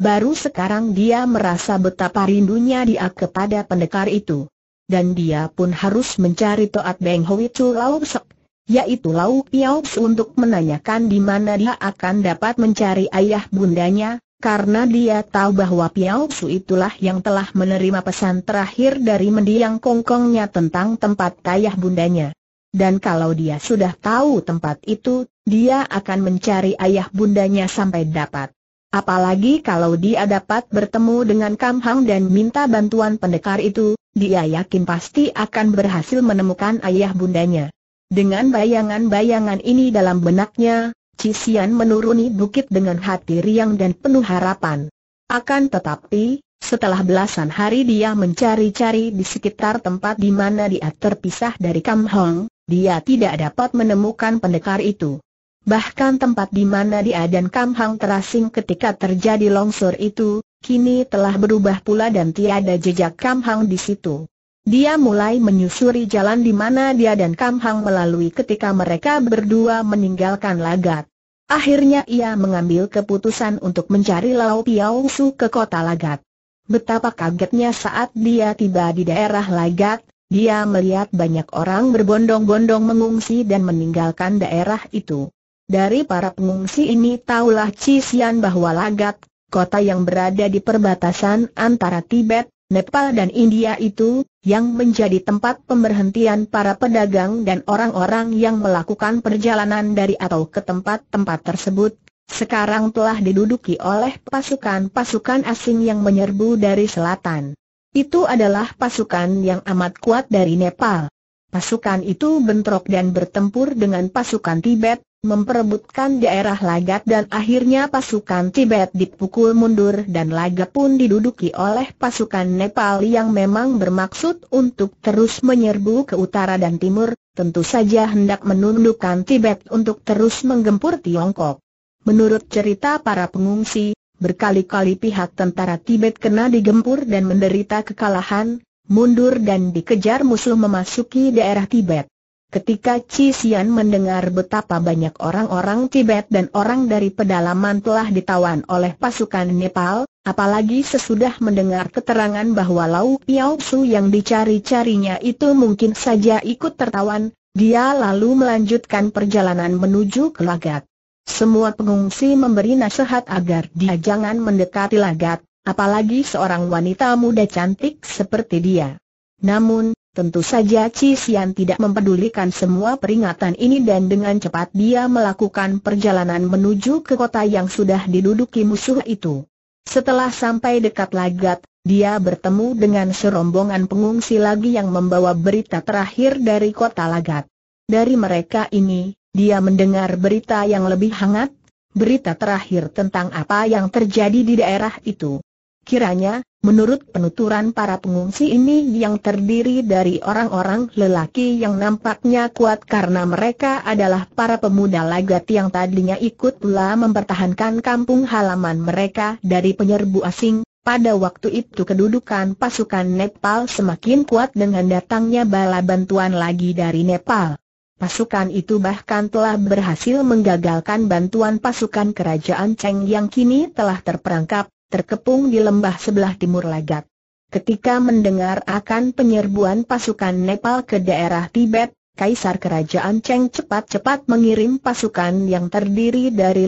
Baru sekarang dia merasa betapa rindunya dia kepada pendekar itu dan dia pun harus mencari Toat Beng Hoi Chu Lau Sek, yaitu Lau Piao untuk menanyakan di mana dia akan dapat mencari ayah bundanya, karena dia tahu bahwa Piao itulah yang telah menerima pesan terakhir dari mendiang kongkongnya tentang tempat ayah bundanya. Dan kalau dia sudah tahu tempat itu, dia akan mencari ayah bundanya sampai dapat. Apalagi kalau dia dapat bertemu dengan Kam Hang dan minta bantuan pendekar itu, dia yakin pasti akan berhasil menemukan ayah bundanya. Dengan bayangan-bayangan ini dalam benaknya, Cisian menuruni bukit dengan hati riang dan penuh harapan. Akan tetapi, setelah belasan hari dia mencari-cari di sekitar tempat di mana dia terpisah dari Kam Hong, dia tidak dapat menemukan pendekar itu. Bahkan tempat di mana dia dan Kam Hang terasing ketika terjadi longsor itu, kini telah berubah pula dan tiada jejak Kam Hang di situ. Dia mulai menyusuri jalan di mana dia dan Kam Hang melalui ketika mereka berdua meninggalkan Lagat. Akhirnya ia mengambil keputusan untuk mencari Lao Piao Su ke kota Lagat. Betapa kagetnya saat dia tiba di daerah Lagat, dia melihat banyak orang berbondong-bondong mengungsi dan meninggalkan daerah itu. Dari para pengungsi ini tahulah Cisian bahwa Lagat, kota yang berada di perbatasan antara Tibet, Nepal dan India itu, yang menjadi tempat pemberhentian para pedagang dan orang-orang yang melakukan perjalanan dari atau ke tempat-tempat tersebut, sekarang telah diduduki oleh pasukan-pasukan asing yang menyerbu dari selatan. Itu adalah pasukan yang amat kuat dari Nepal. Pasukan itu bentrok dan bertempur dengan pasukan Tibet, memperebutkan daerah Lagat dan akhirnya pasukan Tibet dipukul mundur dan Lagat pun diduduki oleh pasukan Nepal yang memang bermaksud untuk terus menyerbu ke utara dan timur, tentu saja hendak menundukkan Tibet untuk terus menggempur Tiongkok. Menurut cerita para pengungsi, berkali-kali pihak tentara Tibet kena digempur dan menderita kekalahan, mundur dan dikejar musuh memasuki daerah Tibet. Ketika Chi Xian mendengar betapa banyak orang-orang Tibet dan orang dari pedalaman telah ditawan oleh pasukan Nepal, apalagi sesudah mendengar keterangan bahwa Lau Piao Su yang dicari-carinya itu mungkin saja ikut tertawan, dia lalu melanjutkan perjalanan menuju ke Lagat. Semua pengungsi memberi nasihat agar dia jangan mendekati Lagat, apalagi seorang wanita muda cantik seperti dia. Namun, Tentu saja Cisian tidak mempedulikan semua peringatan ini dan dengan cepat dia melakukan perjalanan menuju ke kota yang sudah diduduki musuh itu. Setelah sampai dekat lagat, dia bertemu dengan serombongan pengungsi lagi yang membawa berita terakhir dari kota lagat. Dari mereka ini, dia mendengar berita yang lebih hangat, berita terakhir tentang apa yang terjadi di daerah itu. Kiranya, Menurut penuturan para pengungsi ini yang terdiri dari orang-orang lelaki yang nampaknya kuat karena mereka adalah para pemuda lagat yang tadinya ikut pula mempertahankan kampung halaman mereka dari penyerbu asing. Pada waktu itu kedudukan pasukan Nepal semakin kuat dengan datangnya bala bantuan lagi dari Nepal. Pasukan itu bahkan telah berhasil menggagalkan bantuan pasukan kerajaan Cheng yang kini telah terperangkap, terkepung di lembah sebelah timur lagat. Ketika mendengar akan penyerbuan pasukan Nepal ke daerah Tibet, Kaisar Kerajaan Cheng cepat-cepat mengirim pasukan yang terdiri dari 5.000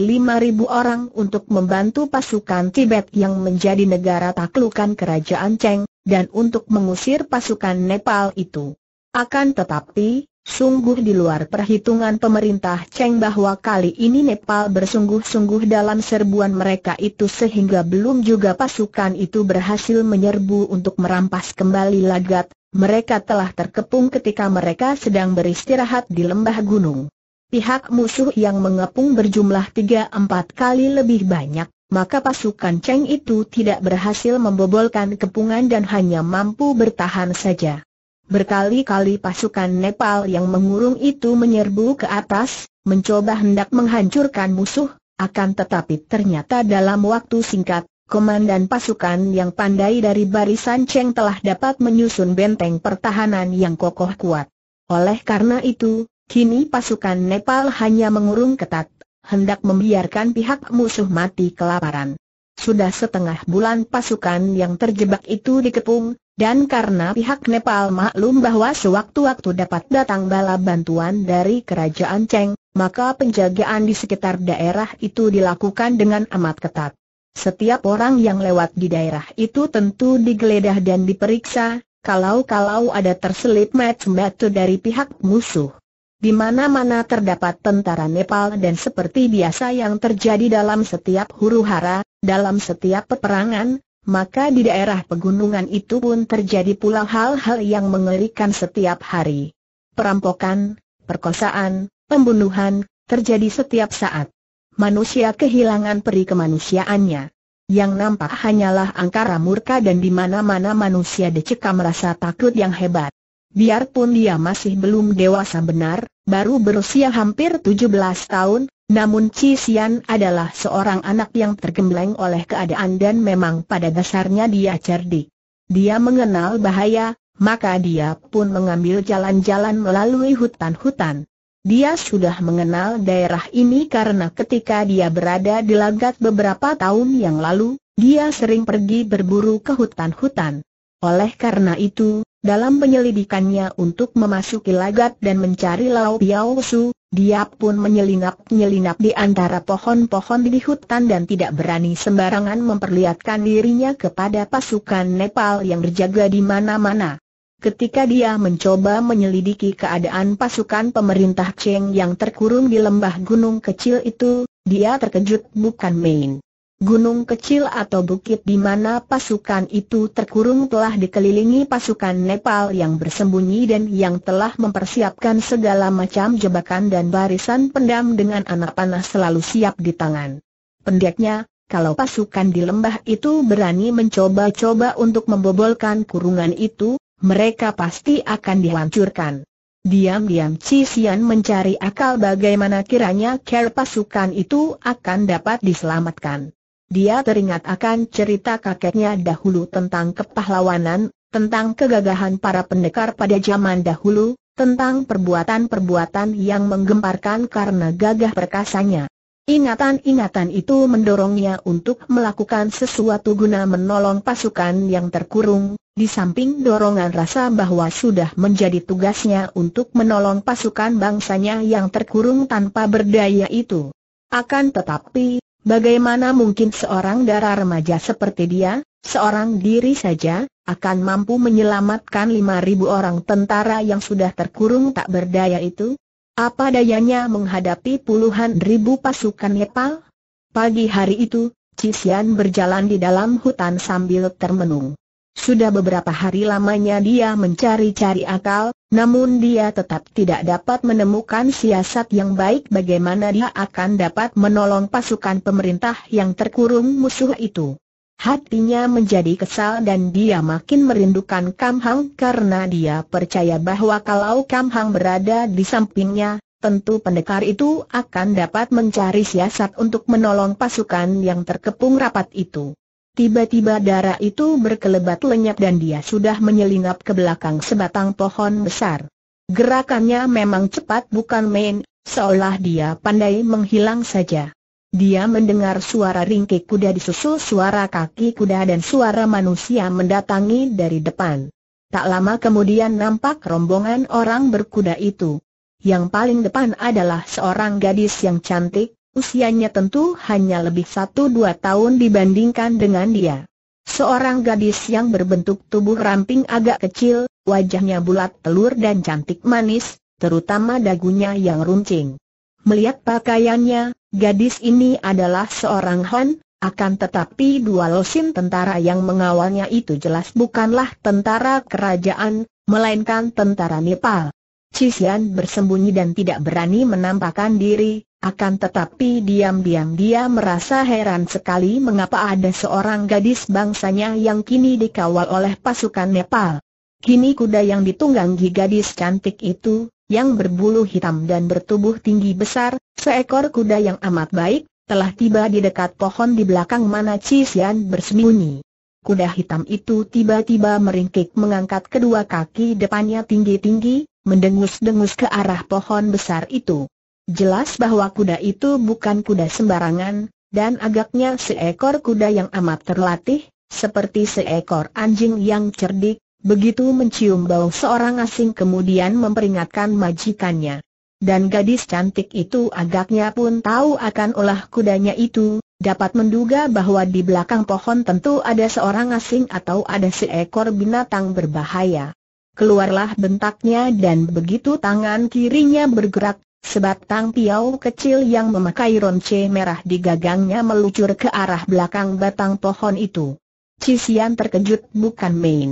orang untuk membantu pasukan Tibet yang menjadi negara taklukan Kerajaan Cheng, dan untuk mengusir pasukan Nepal itu. Akan tetapi, Sungguh di luar perhitungan pemerintah Cheng bahwa kali ini Nepal bersungguh-sungguh dalam serbuan mereka itu sehingga belum juga pasukan itu berhasil menyerbu untuk merampas kembali lagat, mereka telah terkepung ketika mereka sedang beristirahat di lembah gunung. Pihak musuh yang mengepung berjumlah tiga empat kali lebih banyak, maka pasukan Cheng itu tidak berhasil membobolkan kepungan dan hanya mampu bertahan saja. Berkali-kali pasukan Nepal yang mengurung itu menyerbu ke atas, mencoba hendak menghancurkan musuh, akan tetapi ternyata dalam waktu singkat, komandan pasukan yang pandai dari barisan Cheng telah dapat menyusun benteng pertahanan yang kokoh kuat. Oleh karena itu, kini pasukan Nepal hanya mengurung ketat, hendak membiarkan pihak musuh mati kelaparan. Sudah setengah bulan pasukan yang terjebak itu dikepung, dan karena pihak Nepal maklum bahwa sewaktu-waktu dapat datang bala bantuan dari kerajaan Cheng, maka penjagaan di sekitar daerah itu dilakukan dengan amat ketat. Setiap orang yang lewat di daerah itu tentu digeledah dan diperiksa, kalau-kalau ada terselip match mata dari pihak musuh. Di mana-mana terdapat tentara Nepal dan seperti biasa yang terjadi dalam setiap huru hara, dalam setiap peperangan, maka di daerah pegunungan itu pun terjadi pula hal-hal yang mengerikan setiap hari. Perampokan, perkosaan, pembunuhan, terjadi setiap saat. Manusia kehilangan peri kemanusiaannya. Yang nampak hanyalah angkara murka dan di mana-mana manusia dicekam rasa takut yang hebat. Biarpun dia masih belum dewasa benar, baru berusia hampir 17 tahun, namun Chi Xian adalah seorang anak yang tergembleng oleh keadaan dan memang pada dasarnya dia cerdik. Dia mengenal bahaya, maka dia pun mengambil jalan-jalan melalui hutan-hutan. Dia sudah mengenal daerah ini karena ketika dia berada di lagat beberapa tahun yang lalu, dia sering pergi berburu ke hutan-hutan. Oleh karena itu, dalam penyelidikannya untuk memasuki lagat dan mencari Lau Piao Su, dia pun menyelinap-nyelinap di antara pohon-pohon di hutan dan tidak berani sembarangan memperlihatkan dirinya kepada pasukan Nepal yang berjaga di mana-mana. Ketika dia mencoba menyelidiki keadaan pasukan pemerintah Cheng yang terkurung di lembah gunung kecil itu, dia terkejut bukan main gunung kecil atau bukit di mana pasukan itu terkurung telah dikelilingi pasukan Nepal yang bersembunyi dan yang telah mempersiapkan segala macam jebakan dan barisan pendam dengan anak panah selalu siap di tangan. Pendeknya, kalau pasukan di lembah itu berani mencoba-coba untuk membobolkan kurungan itu, mereka pasti akan dihancurkan. Diam-diam Cisian mencari akal bagaimana kiranya care pasukan itu akan dapat diselamatkan. Dia teringat akan cerita kakeknya dahulu tentang kepahlawanan, tentang kegagahan para pendekar pada zaman dahulu, tentang perbuatan-perbuatan yang menggemparkan karena gagah perkasanya. Ingatan-ingatan itu mendorongnya untuk melakukan sesuatu guna menolong pasukan yang terkurung, di samping dorongan rasa bahwa sudah menjadi tugasnya untuk menolong pasukan bangsanya yang terkurung tanpa berdaya itu. Akan tetapi, Bagaimana mungkin seorang darah remaja seperti dia, seorang diri saja, akan mampu menyelamatkan 5.000 orang tentara yang sudah terkurung tak berdaya itu? Apa dayanya menghadapi puluhan ribu pasukan Nepal? Pagi hari itu, Cisian berjalan di dalam hutan sambil termenung. Sudah beberapa hari lamanya dia mencari-cari akal, namun dia tetap tidak dapat menemukan siasat yang baik bagaimana dia akan dapat menolong pasukan pemerintah yang terkurung musuh itu. Hatinya menjadi kesal dan dia makin merindukan Kam Hang karena dia percaya bahwa kalau Kam Hang berada di sampingnya, tentu pendekar itu akan dapat mencari siasat untuk menolong pasukan yang terkepung rapat itu. Tiba-tiba darah itu berkelebat lenyap dan dia sudah menyelinap ke belakang sebatang pohon besar. Gerakannya memang cepat bukan main, seolah dia pandai menghilang saja. Dia mendengar suara ringkik kuda disusul suara kaki kuda dan suara manusia mendatangi dari depan. Tak lama kemudian nampak rombongan orang berkuda itu. Yang paling depan adalah seorang gadis yang cantik, Usianya tentu hanya lebih satu dua tahun dibandingkan dengan dia. Seorang gadis yang berbentuk tubuh ramping agak kecil, wajahnya bulat telur dan cantik manis, terutama dagunya yang runcing. Melihat pakaiannya, gadis ini adalah seorang Han, akan tetapi dua losin tentara yang mengawalnya itu jelas bukanlah tentara kerajaan, melainkan tentara Nepal. Cisian bersembunyi dan tidak berani menampakkan diri, akan tetapi diam-diam dia merasa heran sekali mengapa ada seorang gadis bangsanya yang kini dikawal oleh pasukan Nepal. Kini kuda yang ditunggangi gadis cantik itu, yang berbulu hitam dan bertubuh tinggi besar, seekor kuda yang amat baik, telah tiba di dekat pohon di belakang mana Cisian bersembunyi. Kuda hitam itu tiba-tiba meringkik mengangkat kedua kaki depannya tinggi-tinggi, mendengus-dengus ke arah pohon besar itu. Jelas bahwa kuda itu bukan kuda sembarangan, dan agaknya seekor kuda yang amat terlatih, seperti seekor anjing yang cerdik, begitu mencium bau seorang asing kemudian memperingatkan majikannya. Dan gadis cantik itu agaknya pun tahu akan olah kudanya itu, dapat menduga bahwa di belakang pohon tentu ada seorang asing atau ada seekor binatang berbahaya. Keluarlah bentaknya dan begitu tangan kirinya bergerak, Sebatang piau kecil yang memakai ronce merah di gagangnya melucur ke arah belakang batang pohon itu. Cisian terkejut bukan main.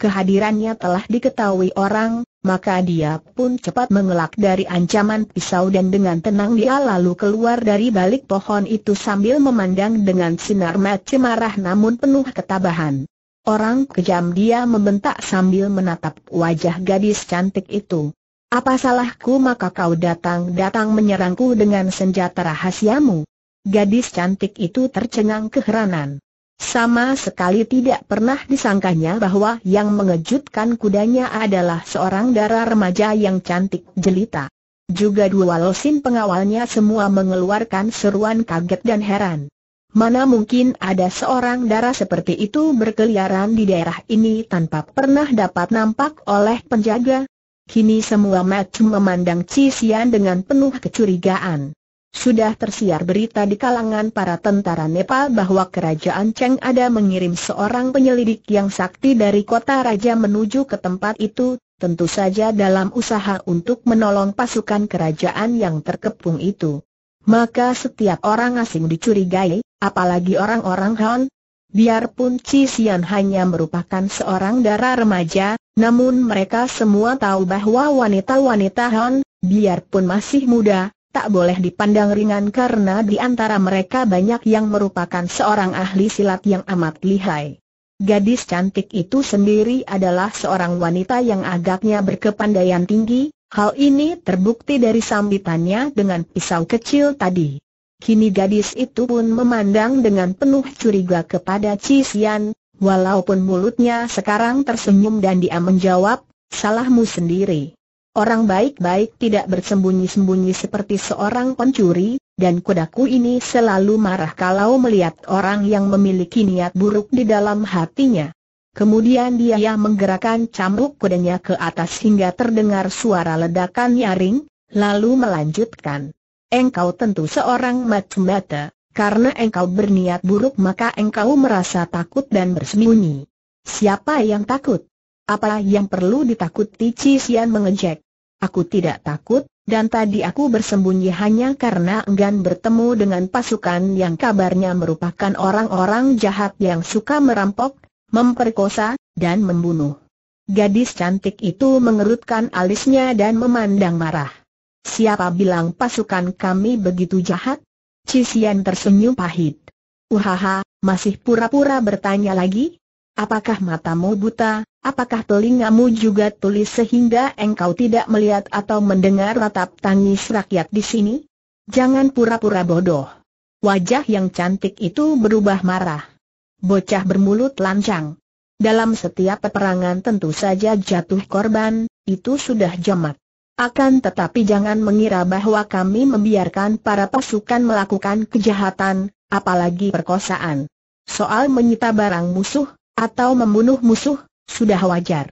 Kehadirannya telah diketahui orang, maka dia pun cepat mengelak dari ancaman pisau dan dengan tenang dia lalu keluar dari balik pohon itu sambil memandang dengan sinar mata marah namun penuh ketabahan. Orang kejam dia membentak sambil menatap wajah gadis cantik itu. Apa salahku maka kau datang-datang menyerangku dengan senjata rahasiamu? Gadis cantik itu tercengang keheranan. Sama sekali tidak pernah disangkanya bahwa yang mengejutkan kudanya adalah seorang dara remaja yang cantik jelita. Juga dua losin pengawalnya semua mengeluarkan seruan kaget dan heran. Mana mungkin ada seorang darah seperti itu berkeliaran di daerah ini tanpa pernah dapat nampak oleh penjaga? Kini semua macam memandang Cisian dengan penuh kecurigaan. Sudah tersiar berita di kalangan para tentara Nepal bahwa kerajaan Cheng ada mengirim seorang penyelidik yang sakti dari kota raja menuju ke tempat itu, tentu saja dalam usaha untuk menolong pasukan kerajaan yang terkepung itu. Maka setiap orang asing dicurigai, apalagi orang-orang Han, Biarpun Ci hanya merupakan seorang darah remaja, namun mereka semua tahu bahwa wanita-wanita Han, biarpun masih muda, tak boleh dipandang ringan karena di antara mereka banyak yang merupakan seorang ahli silat yang amat lihai. Gadis cantik itu sendiri adalah seorang wanita yang agaknya berkepandaian tinggi, hal ini terbukti dari sambitannya dengan pisau kecil tadi. Kini gadis itu pun memandang dengan penuh curiga kepada Cisian, walaupun mulutnya sekarang tersenyum dan dia menjawab, salahmu sendiri. Orang baik-baik tidak bersembunyi-sembunyi seperti seorang pencuri, dan kudaku ini selalu marah kalau melihat orang yang memiliki niat buruk di dalam hatinya. Kemudian dia menggerakkan cambuk kudanya ke atas hingga terdengar suara ledakan nyaring, lalu melanjutkan. Engkau tentu seorang mata-mata, karena engkau berniat buruk maka engkau merasa takut dan bersembunyi. Siapa yang takut? Apa yang perlu ditakuti Cisian mengejek? Aku tidak takut, dan tadi aku bersembunyi hanya karena enggan bertemu dengan pasukan yang kabarnya merupakan orang-orang jahat yang suka merampok, memperkosa, dan membunuh. Gadis cantik itu mengerutkan alisnya dan memandang marah. Siapa bilang pasukan kami begitu jahat? Cisian tersenyum pahit. Uhaha, masih pura-pura bertanya lagi? Apakah matamu buta, apakah telingamu juga tulis sehingga engkau tidak melihat atau mendengar ratap tangis rakyat di sini? Jangan pura-pura bodoh. Wajah yang cantik itu berubah marah. Bocah bermulut lancang. Dalam setiap peperangan tentu saja jatuh korban, itu sudah jamak. Akan tetapi jangan mengira bahwa kami membiarkan para pasukan melakukan kejahatan, apalagi perkosaan. Soal menyita barang musuh, atau membunuh musuh, sudah wajar.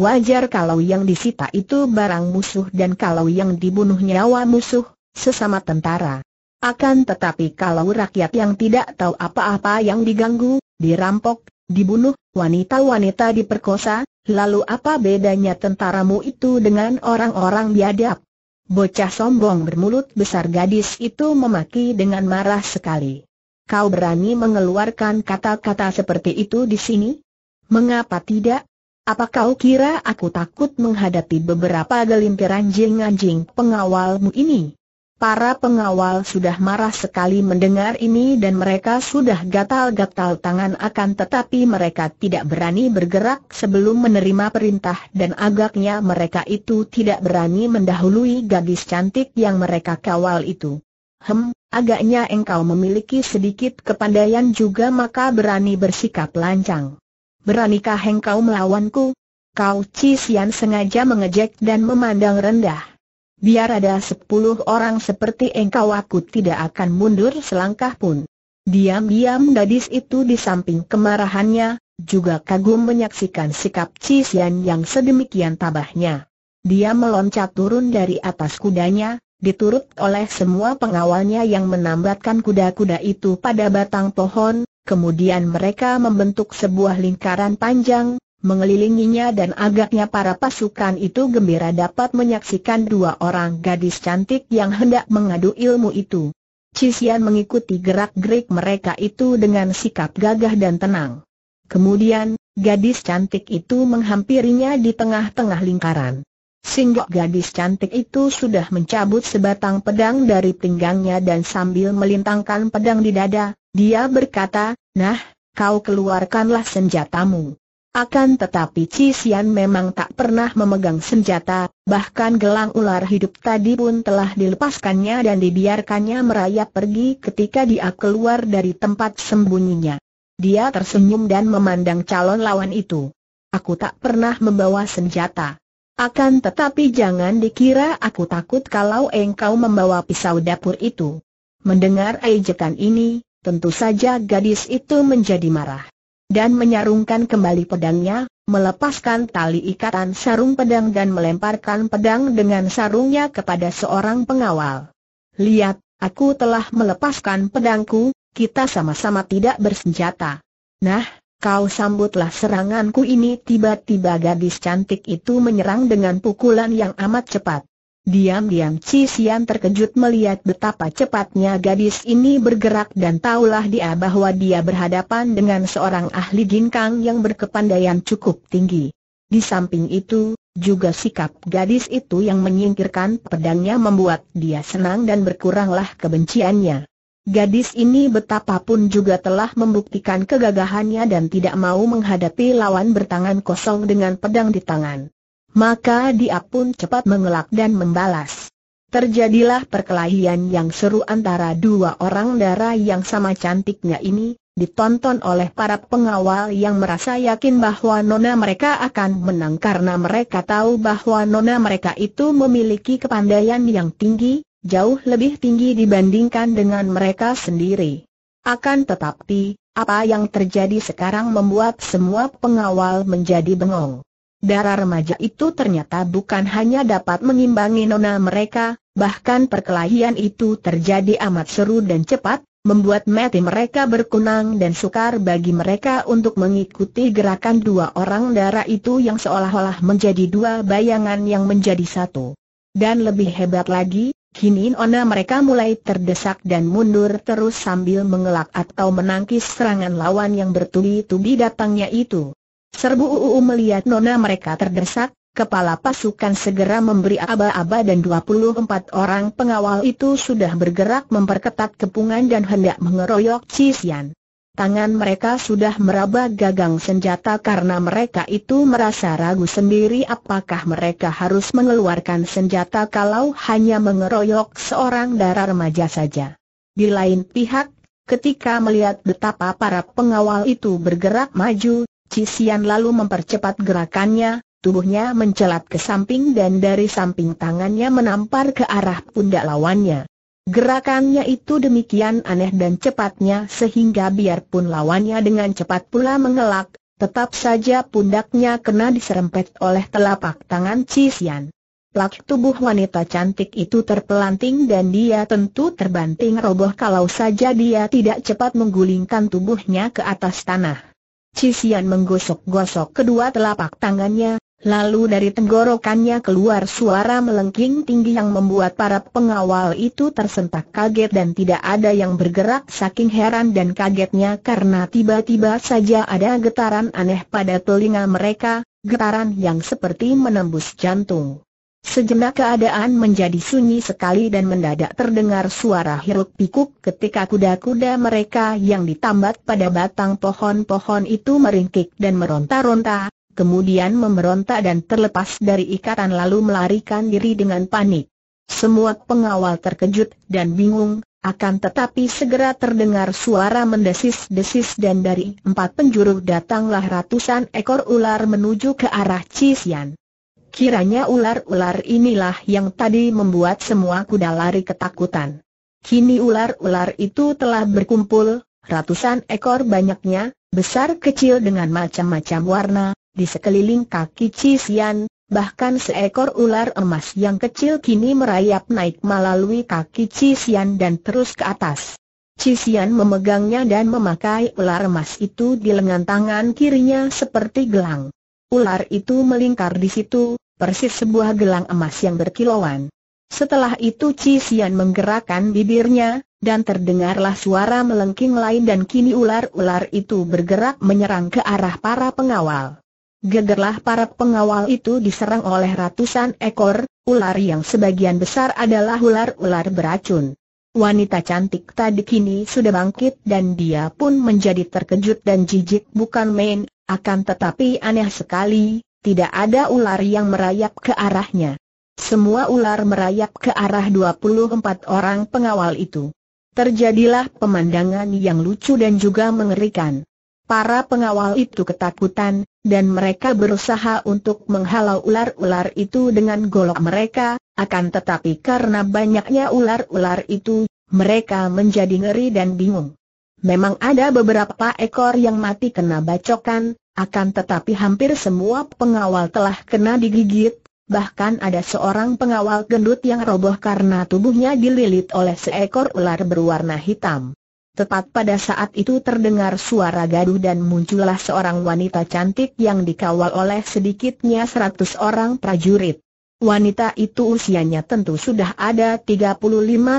Wajar kalau yang disita itu barang musuh dan kalau yang dibunuh nyawa musuh, sesama tentara. Akan tetapi kalau rakyat yang tidak tahu apa-apa yang diganggu, dirampok, dibunuh, wanita-wanita diperkosa, lalu apa bedanya tentaramu itu dengan orang-orang biadab? Bocah sombong bermulut besar gadis itu memaki dengan marah sekali. Kau berani mengeluarkan kata-kata seperti itu di sini? Mengapa tidak? Apa kau kira aku takut menghadapi beberapa gelintir anjing-anjing pengawalmu ini? Para pengawal sudah marah sekali mendengar ini dan mereka sudah gatal-gatal tangan akan tetapi mereka tidak berani bergerak sebelum menerima perintah dan agaknya mereka itu tidak berani mendahului gadis cantik yang mereka kawal itu. Hem, agaknya engkau memiliki sedikit kepandaian juga maka berani bersikap lancang. Beranikah engkau melawanku? Kau Cisian sengaja mengejek dan memandang rendah. Biar ada sepuluh orang seperti engkau aku tidak akan mundur selangkah pun. Diam-diam gadis itu di samping kemarahannya, juga kagum menyaksikan sikap Cisian yang sedemikian tabahnya. Dia meloncat turun dari atas kudanya, diturut oleh semua pengawalnya yang menambatkan kuda-kuda itu pada batang pohon, kemudian mereka membentuk sebuah lingkaran panjang, Mengelilinginya dan agaknya para pasukan itu gembira dapat menyaksikan dua orang gadis cantik yang hendak mengadu ilmu itu. Cisian mengikuti gerak-gerik mereka itu dengan sikap gagah dan tenang. Kemudian, gadis cantik itu menghampirinya di tengah-tengah lingkaran. Singgok gadis cantik itu sudah mencabut sebatang pedang dari pinggangnya dan sambil melintangkan pedang di dada, dia berkata, Nah, kau keluarkanlah senjatamu. Akan tetapi Cisian memang tak pernah memegang senjata, bahkan gelang ular hidup tadi pun telah dilepaskannya dan dibiarkannya merayap pergi ketika dia keluar dari tempat sembunyinya. Dia tersenyum dan memandang calon lawan itu. Aku tak pernah membawa senjata. Akan tetapi jangan dikira aku takut kalau engkau membawa pisau dapur itu. Mendengar ejekan ini, tentu saja gadis itu menjadi marah dan menyarungkan kembali pedangnya, melepaskan tali ikatan sarung pedang dan melemparkan pedang dengan sarungnya kepada seorang pengawal. Lihat, aku telah melepaskan pedangku, kita sama-sama tidak bersenjata. Nah, kau sambutlah seranganku ini tiba-tiba gadis cantik itu menyerang dengan pukulan yang amat cepat. Diam-diam Cisian terkejut melihat betapa cepatnya gadis ini bergerak dan taulah dia bahwa dia berhadapan dengan seorang ahli ginkang yang berkepandaian cukup tinggi. Di samping itu, juga sikap gadis itu yang menyingkirkan pedangnya membuat dia senang dan berkuranglah kebenciannya. Gadis ini betapapun juga telah membuktikan kegagahannya dan tidak mau menghadapi lawan bertangan kosong dengan pedang di tangan. Maka dia pun cepat mengelak dan membalas. Terjadilah perkelahian yang seru antara dua orang darah yang sama cantiknya ini, ditonton oleh para pengawal yang merasa yakin bahwa nona mereka akan menang karena mereka tahu bahwa nona mereka itu memiliki kepandaian yang tinggi, jauh lebih tinggi dibandingkan dengan mereka sendiri. Akan tetapi, apa yang terjadi sekarang membuat semua pengawal menjadi bengong. Darah remaja itu ternyata bukan hanya dapat mengimbangi nona mereka, bahkan perkelahian itu terjadi amat seru dan cepat, membuat mati mereka berkunang dan sukar bagi mereka untuk mengikuti gerakan dua orang darah itu yang seolah-olah menjadi dua bayangan yang menjadi satu. Dan lebih hebat lagi, Kini nona mereka mulai terdesak dan mundur terus sambil mengelak atau menangkis serangan lawan yang bertubi-tubi datangnya itu. Serbu UU melihat nona mereka terdesak, kepala pasukan segera memberi aba-aba dan 24 orang pengawal itu sudah bergerak memperketat kepungan dan hendak mengeroyok Cisian. Tangan mereka sudah meraba gagang senjata karena mereka itu merasa ragu sendiri apakah mereka harus mengeluarkan senjata kalau hanya mengeroyok seorang darah remaja saja. Di lain pihak, ketika melihat betapa para pengawal itu bergerak maju, Cisian lalu mempercepat gerakannya, tubuhnya mencelat ke samping dan dari samping tangannya menampar ke arah pundak lawannya. Gerakannya itu demikian aneh dan cepatnya sehingga biarpun lawannya dengan cepat pula mengelak, tetap saja pundaknya kena diserempet oleh telapak tangan Cisian. Plak tubuh wanita cantik itu terpelanting dan dia tentu terbanting roboh kalau saja dia tidak cepat menggulingkan tubuhnya ke atas tanah. Cisian menggosok-gosok kedua telapak tangannya, lalu dari tenggorokannya keluar suara melengking tinggi yang membuat para pengawal itu tersentak kaget dan tidak ada yang bergerak saking heran dan kagetnya karena tiba-tiba saja ada getaran aneh pada telinga mereka, getaran yang seperti menembus jantung. Sejenak keadaan menjadi sunyi sekali dan mendadak terdengar suara hiruk pikuk ketika kuda-kuda mereka yang ditambat pada batang pohon-pohon itu meringkik dan meronta-ronta, kemudian memeronta dan terlepas dari ikatan lalu melarikan diri dengan panik. Semua pengawal terkejut dan bingung, akan tetapi segera terdengar suara mendesis-desis dan dari empat penjuru datanglah ratusan ekor ular menuju ke arah Cisian. Kiranya ular-ular inilah yang tadi membuat semua kuda lari ketakutan. Kini ular-ular itu telah berkumpul, ratusan ekor banyaknya, besar kecil dengan macam-macam warna, di sekeliling kaki Cisian, bahkan seekor ular emas yang kecil kini merayap naik melalui kaki Cisian dan terus ke atas. Cisian memegangnya dan memakai ular emas itu di lengan tangan kirinya seperti gelang. Ular itu melingkar di situ, persis sebuah gelang emas yang berkilauan. Setelah itu Cisian menggerakkan bibirnya, dan terdengarlah suara melengking lain dan kini ular-ular itu bergerak menyerang ke arah para pengawal. Gegerlah para pengawal itu diserang oleh ratusan ekor, ular yang sebagian besar adalah ular-ular beracun. Wanita cantik tadi kini sudah bangkit dan dia pun menjadi terkejut dan jijik bukan main, akan tetapi aneh sekali, tidak ada ular yang merayap ke arahnya. Semua ular merayap ke arah 24 orang pengawal itu. Terjadilah pemandangan yang lucu dan juga mengerikan. Para pengawal itu ketakutan, dan mereka berusaha untuk menghalau ular-ular itu dengan golok mereka, akan tetapi karena banyaknya ular-ular itu, mereka menjadi ngeri dan bingung. Memang ada beberapa ekor yang mati kena bacokan, akan tetapi hampir semua pengawal telah kena digigit, bahkan ada seorang pengawal gendut yang roboh karena tubuhnya dililit oleh seekor ular berwarna hitam. Tepat pada saat itu terdengar suara gaduh dan muncullah seorang wanita cantik yang dikawal oleh sedikitnya seratus orang prajurit. Wanita itu usianya tentu sudah ada 35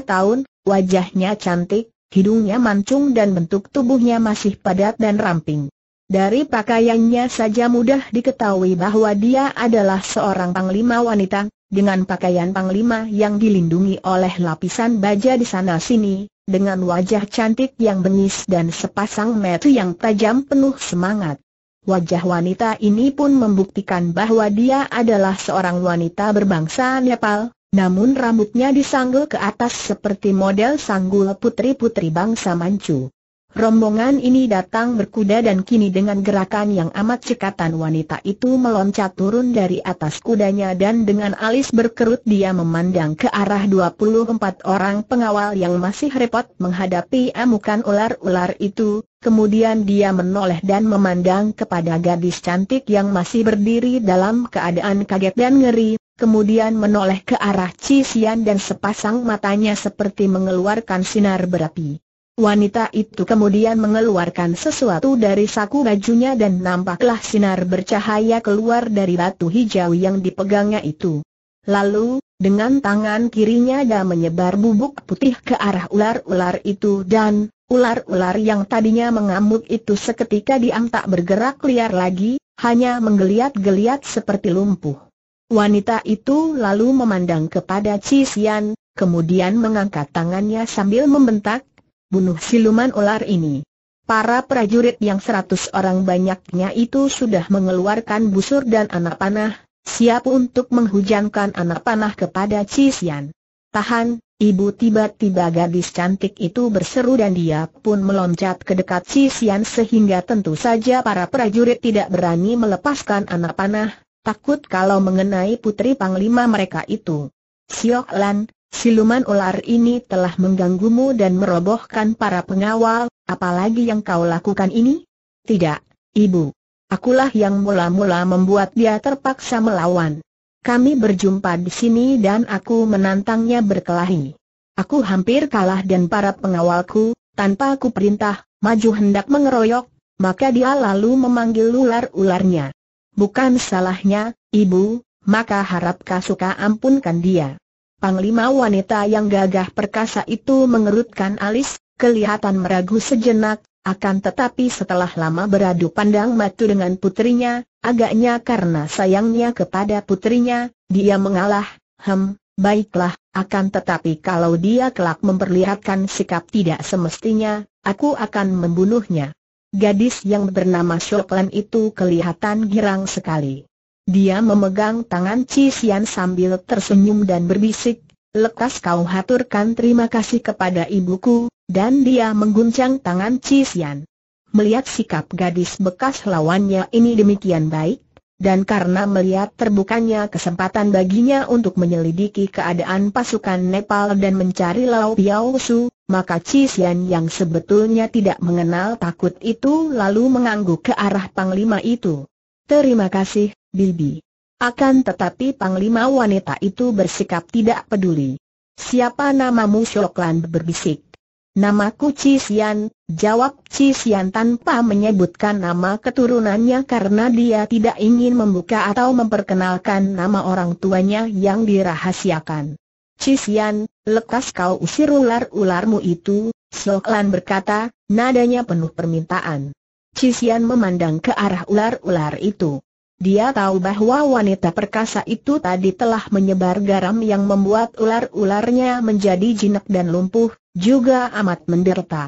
tahun, wajahnya cantik, hidungnya mancung dan bentuk tubuhnya masih padat dan ramping. Dari pakaiannya saja mudah diketahui bahwa dia adalah seorang panglima wanita, dengan pakaian panglima yang dilindungi oleh lapisan baja di sana-sini, dengan wajah cantik yang bengis dan sepasang mata yang tajam penuh semangat. Wajah wanita ini pun membuktikan bahwa dia adalah seorang wanita berbangsa Nepal, namun rambutnya disanggul ke atas seperti model sanggul putri-putri bangsa Manchu. Rombongan ini datang berkuda dan kini dengan gerakan yang amat cekatan wanita itu meloncat turun dari atas kudanya dan dengan alis berkerut dia memandang ke arah 24 orang pengawal yang masih repot menghadapi amukan ular-ular itu, kemudian dia menoleh dan memandang kepada gadis cantik yang masih berdiri dalam keadaan kaget dan ngeri, kemudian menoleh ke arah Cisian dan sepasang matanya seperti mengeluarkan sinar berapi. Wanita itu kemudian mengeluarkan sesuatu dari saku bajunya dan nampaklah sinar bercahaya keluar dari batu hijau yang dipegangnya itu. Lalu, dengan tangan kirinya dia menyebar bubuk putih ke arah ular-ular itu dan, ular-ular yang tadinya mengamuk itu seketika diam tak bergerak liar lagi, hanya menggeliat-geliat seperti lumpuh. Wanita itu lalu memandang kepada Cisian, kemudian mengangkat tangannya sambil membentak, bunuh siluman ular ini. Para prajurit yang seratus orang banyaknya itu sudah mengeluarkan busur dan anak panah, siap untuk menghujankan anak panah kepada Cisian. Tahan, ibu tiba-tiba gadis cantik itu berseru dan dia pun meloncat ke dekat Cisian sehingga tentu saja para prajurit tidak berani melepaskan anak panah, takut kalau mengenai putri panglima mereka itu. Siok Lan, Siluman ular ini telah mengganggumu dan merobohkan para pengawal, apalagi yang kau lakukan ini? Tidak, ibu. Akulah yang mula-mula membuat dia terpaksa melawan. Kami berjumpa di sini dan aku menantangnya berkelahi. Aku hampir kalah dan para pengawalku, tanpa aku perintah, maju hendak mengeroyok, maka dia lalu memanggil ular-ularnya. Bukan salahnya, ibu, maka harap kasuka ampunkan dia. Panglima wanita yang gagah perkasa itu mengerutkan alis, kelihatan meragu sejenak, akan tetapi setelah lama beradu pandang matu dengan putrinya, agaknya karena sayangnya kepada putrinya, dia mengalah, hem, baiklah, akan tetapi kalau dia kelak memperlihatkan sikap tidak semestinya, aku akan membunuhnya. Gadis yang bernama Shoklan itu kelihatan girang sekali. Dia memegang tangan Cisian sambil tersenyum dan berbisik, lekas kau haturkan terima kasih kepada ibuku, dan dia mengguncang tangan Cisian. Melihat sikap gadis bekas lawannya ini demikian baik, dan karena melihat terbukanya kesempatan baginya untuk menyelidiki keadaan pasukan Nepal dan mencari Lao Piao maka Cisian yang sebetulnya tidak mengenal takut itu lalu mengangguk ke arah panglima itu. Terima kasih, Bibi. Akan tetapi panglima wanita itu bersikap tidak peduli. Siapa namamu Shoklan berbisik. Namaku Cisian, jawab Cisian tanpa menyebutkan nama keturunannya karena dia tidak ingin membuka atau memperkenalkan nama orang tuanya yang dirahasiakan. Sian, lekas kau usir ular-ularmu itu, Shoklan berkata, nadanya penuh permintaan. Cisian memandang ke arah ular-ular itu. Dia tahu bahwa wanita perkasa itu tadi telah menyebar garam yang membuat ular-ularnya menjadi jinak dan lumpuh, juga amat menderita.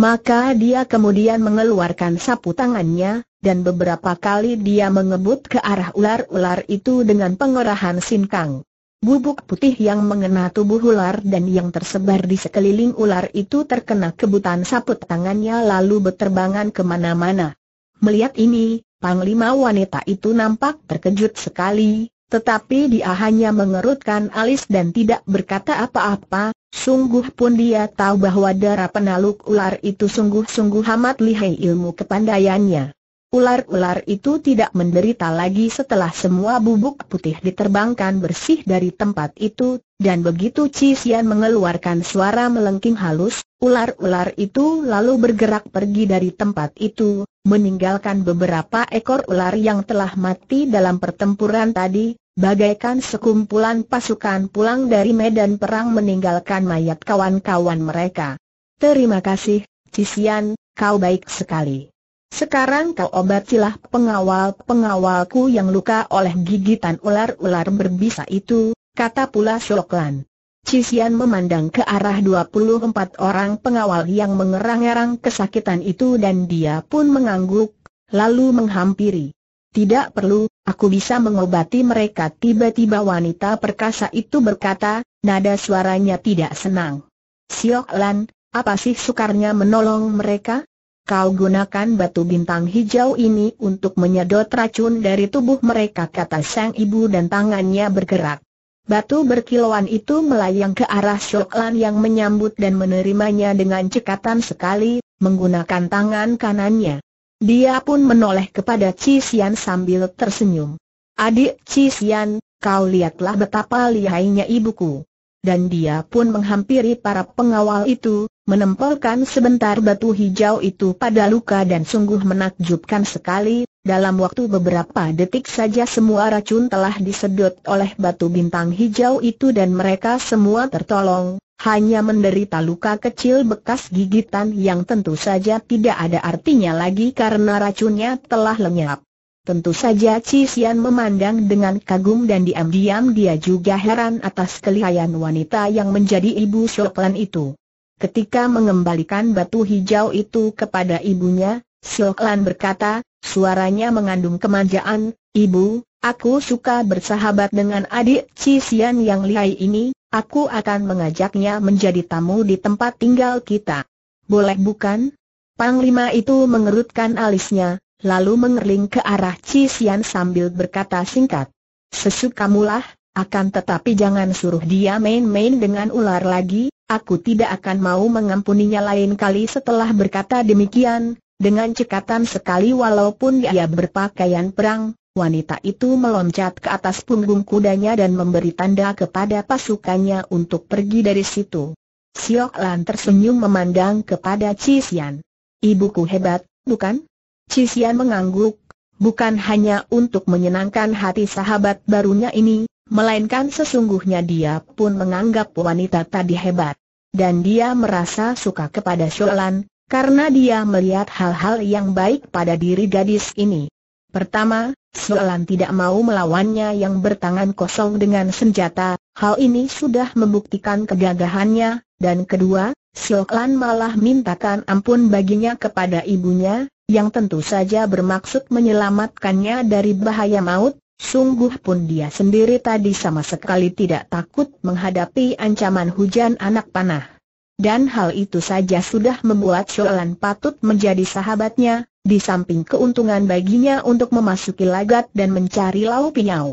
Maka dia kemudian mengeluarkan sapu tangannya, dan beberapa kali dia mengebut ke arah ular-ular itu dengan pengerahan sinkang. Bubuk putih yang mengena tubuh ular dan yang tersebar di sekeliling ular itu terkena kebutan saput tangannya lalu berterbangan kemana-mana. Melihat ini, panglima wanita itu nampak terkejut sekali, tetapi dia hanya mengerutkan alis dan tidak berkata apa-apa, Sungguh pun dia tahu bahwa darah penaluk ular itu sungguh-sungguh amat lihai ilmu kepandaiannya. Ular-ular itu tidak menderita lagi setelah semua bubuk putih diterbangkan bersih dari tempat itu, dan begitu Cisian mengeluarkan suara melengking halus, ular-ular itu lalu bergerak pergi dari tempat itu, meninggalkan beberapa ekor ular yang telah mati dalam pertempuran tadi, bagaikan sekumpulan pasukan pulang dari medan perang meninggalkan mayat kawan-kawan mereka. Terima kasih, Cisian, kau baik sekali. Sekarang kau obatilah pengawal-pengawalku yang luka oleh gigitan ular-ular berbisa itu, kata pula Soklan. Cisian memandang ke arah 24 orang pengawal yang mengerang-erang kesakitan itu dan dia pun mengangguk, lalu menghampiri. Tidak perlu, aku bisa mengobati mereka tiba-tiba wanita perkasa itu berkata, nada suaranya tidak senang. Siok Lan, apa sih sukarnya menolong mereka? kau gunakan batu bintang hijau ini untuk menyedot racun dari tubuh mereka kata sang ibu dan tangannya bergerak. Batu berkilauan itu melayang ke arah Shoklan yang menyambut dan menerimanya dengan cekatan sekali, menggunakan tangan kanannya. Dia pun menoleh kepada Cisian sambil tersenyum. Adik Cisian, kau lihatlah betapa lihainya ibuku. Dan dia pun menghampiri para pengawal itu, menempelkan sebentar batu hijau itu pada luka dan sungguh menakjubkan sekali, dalam waktu beberapa detik saja semua racun telah disedot oleh batu bintang hijau itu dan mereka semua tertolong, hanya menderita luka kecil bekas gigitan yang tentu saja tidak ada artinya lagi karena racunnya telah lenyap. Tentu saja Cisian memandang dengan kagum dan diam-diam dia juga heran atas kelihayan wanita yang menjadi ibu Shoklan itu. Ketika mengembalikan batu hijau itu kepada ibunya, Siok Lan berkata, suaranya mengandung kemanjaan, Ibu, aku suka bersahabat dengan adik Cisian yang lihai ini, aku akan mengajaknya menjadi tamu di tempat tinggal kita. Boleh bukan? Panglima itu mengerutkan alisnya, lalu mengerling ke arah Cisian sambil berkata singkat. Sesukamulah, akan tetapi jangan suruh dia main-main dengan ular lagi, aku tidak akan mau mengampuninya lain kali setelah berkata demikian, dengan cekatan sekali walaupun dia berpakaian perang, wanita itu meloncat ke atas punggung kudanya dan memberi tanda kepada pasukannya untuk pergi dari situ. Siok Lan tersenyum memandang kepada Cisian. Ibuku hebat, bukan? Cisian mengangguk, bukan hanya untuk menyenangkan hati sahabat barunya ini, melainkan sesungguhnya dia pun menganggap wanita tadi hebat. Dan dia merasa suka kepada Sholan, karena dia melihat hal-hal yang baik pada diri gadis ini. Pertama, Sholan tidak mau melawannya yang bertangan kosong dengan senjata, hal ini sudah membuktikan kegagahannya, dan kedua, Sholan malah mintakan ampun baginya kepada ibunya, yang tentu saja bermaksud menyelamatkannya dari bahaya maut, Sungguh pun dia sendiri tadi sama sekali tidak takut menghadapi ancaman hujan anak panah. Dan hal itu saja sudah membuat Sholan patut menjadi sahabatnya, di samping keuntungan baginya untuk memasuki lagat dan mencari Lau Pinyau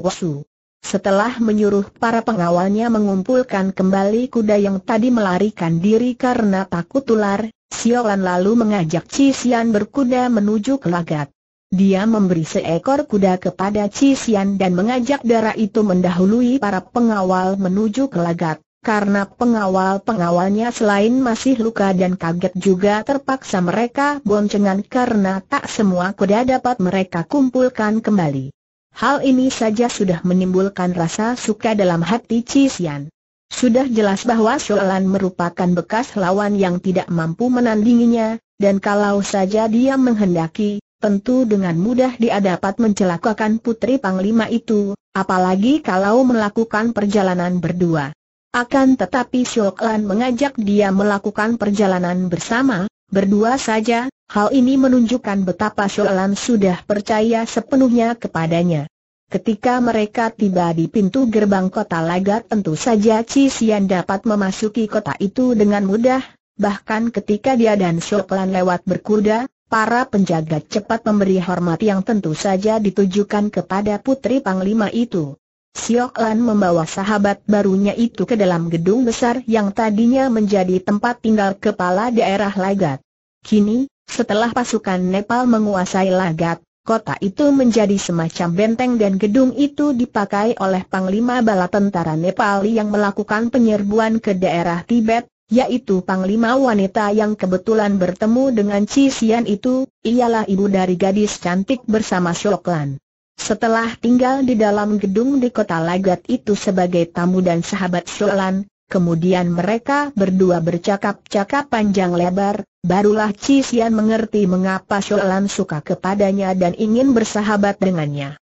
Setelah menyuruh para pengawalnya mengumpulkan kembali kuda yang tadi melarikan diri karena takut ular, Siolan lalu mengajak Cisian berkuda menuju ke lagat. Dia memberi seekor kuda kepada Cisian dan mengajak darah itu mendahului para pengawal menuju ke lagat, karena pengawal-pengawalnya selain masih luka dan kaget juga terpaksa mereka boncengan karena tak semua kuda dapat mereka kumpulkan kembali. Hal ini saja sudah menimbulkan rasa suka dalam hati Cisian. Sudah jelas bahwa Sholan merupakan bekas lawan yang tidak mampu menandinginya, dan kalau saja dia menghendaki, tentu dengan mudah dia dapat mencelakakan putri panglima itu, apalagi kalau melakukan perjalanan berdua. Akan tetapi Syoklan mengajak dia melakukan perjalanan bersama, berdua saja, hal ini menunjukkan betapa Syoklan sudah percaya sepenuhnya kepadanya. Ketika mereka tiba di pintu gerbang kota Lagat tentu saja Cisian dapat memasuki kota itu dengan mudah, bahkan ketika dia dan Syoklan lewat berkuda, Para penjaga cepat memberi hormat yang tentu saja ditujukan kepada putri panglima itu. Siok Lan membawa sahabat barunya itu ke dalam gedung besar yang tadinya menjadi tempat tinggal kepala daerah Lagat. Kini, setelah pasukan Nepal menguasai Lagat, kota itu menjadi semacam benteng dan gedung itu dipakai oleh Panglima Bala Tentara Nepal yang melakukan penyerbuan ke daerah Tibet, yaitu panglima wanita yang kebetulan bertemu dengan Chi Xian itu, ialah ibu dari gadis cantik bersama Shoklan. Setelah tinggal di dalam gedung di kota Lagat itu sebagai tamu dan sahabat Sholan, kemudian mereka berdua bercakap-cakap panjang lebar, barulah Chi Xian mengerti mengapa Sholan suka kepadanya dan ingin bersahabat dengannya.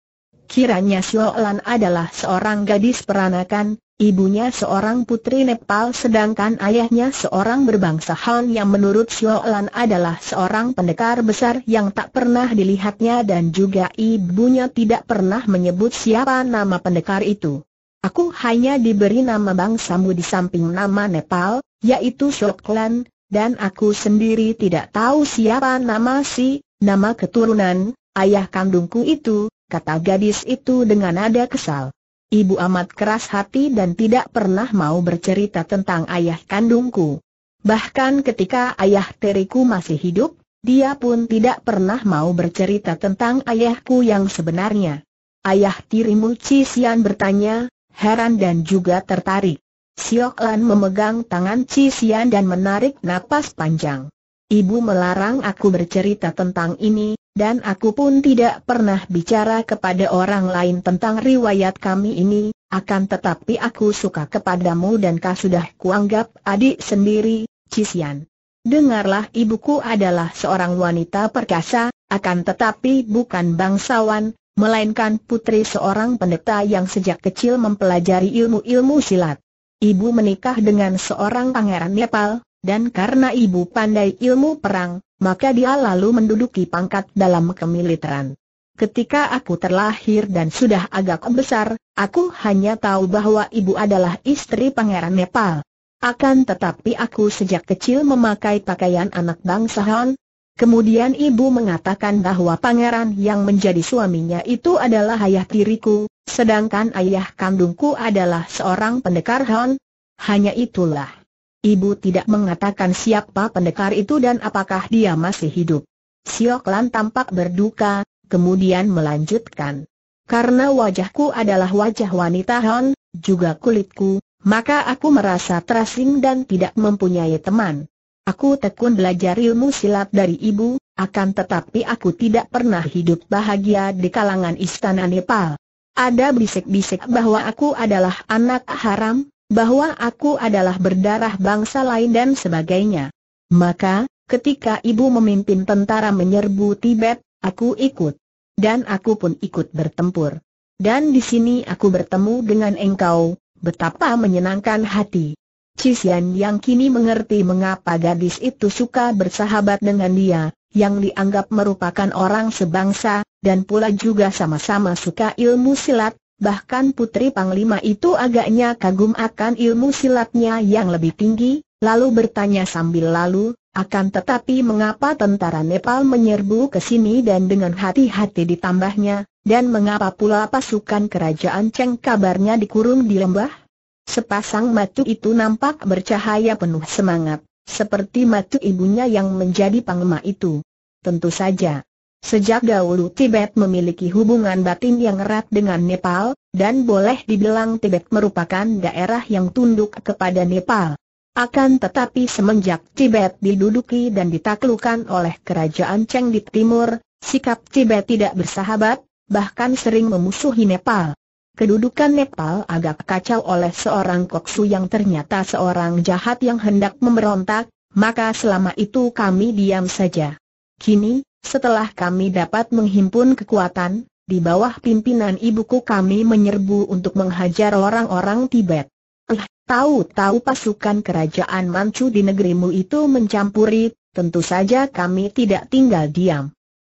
Kiranya Lan adalah seorang gadis peranakan, Ibunya seorang putri Nepal sedangkan ayahnya seorang berbangsa Han yang menurut Xiaolan adalah seorang pendekar besar yang tak pernah dilihatnya dan juga ibunya tidak pernah menyebut siapa nama pendekar itu. Aku hanya diberi nama bangsamu di samping nama Nepal, yaitu Xiaolan, dan aku sendiri tidak tahu siapa nama si, nama keturunan, ayah kandungku itu, kata gadis itu dengan nada kesal ibu amat keras hati dan tidak pernah mau bercerita tentang ayah kandungku. Bahkan ketika ayah teriku masih hidup, dia pun tidak pernah mau bercerita tentang ayahku yang sebenarnya. Ayah tirimu Cisian bertanya, heran dan juga tertarik. Siok Lan memegang tangan Cisian dan menarik napas panjang. Ibu melarang aku bercerita tentang ini, dan aku pun tidak pernah bicara kepada orang lain tentang riwayat kami ini, akan tetapi aku suka kepadamu dan kau sudah kuanggap adik sendiri, Cisian. Dengarlah ibuku adalah seorang wanita perkasa, akan tetapi bukan bangsawan, melainkan putri seorang pendeta yang sejak kecil mempelajari ilmu-ilmu silat. Ibu menikah dengan seorang pangeran Nepal, dan karena ibu pandai ilmu perang, maka dia lalu menduduki pangkat dalam kemiliteran. Ketika aku terlahir dan sudah agak besar, aku hanya tahu bahwa ibu adalah istri pangeran Nepal. Akan tetapi aku sejak kecil memakai pakaian anak bangsa Han. Kemudian ibu mengatakan bahwa pangeran yang menjadi suaminya itu adalah ayah tiriku, sedangkan ayah kandungku adalah seorang pendekar Han. Hanya itulah ibu tidak mengatakan siapa pendekar itu dan apakah dia masih hidup. Siok tampak berduka, kemudian melanjutkan. Karena wajahku adalah wajah wanita Hon, juga kulitku, maka aku merasa terasing dan tidak mempunyai teman. Aku tekun belajar ilmu silat dari ibu, akan tetapi aku tidak pernah hidup bahagia di kalangan istana Nepal. Ada bisik-bisik bahwa aku adalah anak haram, bahwa aku adalah berdarah bangsa lain dan sebagainya. Maka, ketika ibu memimpin tentara menyerbu Tibet, aku ikut. Dan aku pun ikut bertempur. Dan di sini aku bertemu dengan engkau, betapa menyenangkan hati. Cisian yang kini mengerti mengapa gadis itu suka bersahabat dengan dia, yang dianggap merupakan orang sebangsa, dan pula juga sama-sama suka ilmu silat, bahkan putri Panglima itu agaknya kagum akan ilmu silatnya yang lebih tinggi, lalu bertanya sambil lalu, akan tetapi mengapa tentara Nepal menyerbu ke sini dan dengan hati-hati ditambahnya, dan mengapa pula pasukan kerajaan Cheng kabarnya dikurung di lembah? Sepasang matu itu nampak bercahaya penuh semangat, seperti matu ibunya yang menjadi panglima itu. Tentu saja, Sejak dahulu Tibet memiliki hubungan batin yang erat dengan Nepal, dan boleh dibilang Tibet merupakan daerah yang tunduk kepada Nepal. Akan tetapi semenjak Tibet diduduki dan ditaklukan oleh kerajaan Cheng di timur, sikap Tibet tidak bersahabat, bahkan sering memusuhi Nepal. Kedudukan Nepal agak kacau oleh seorang koksu yang ternyata seorang jahat yang hendak memberontak, maka selama itu kami diam saja. Kini, setelah kami dapat menghimpun kekuatan, di bawah pimpinan ibuku kami menyerbu untuk menghajar orang-orang Tibet. Eh, tahu-tahu pasukan kerajaan Manchu di negerimu itu mencampuri, tentu saja kami tidak tinggal diam.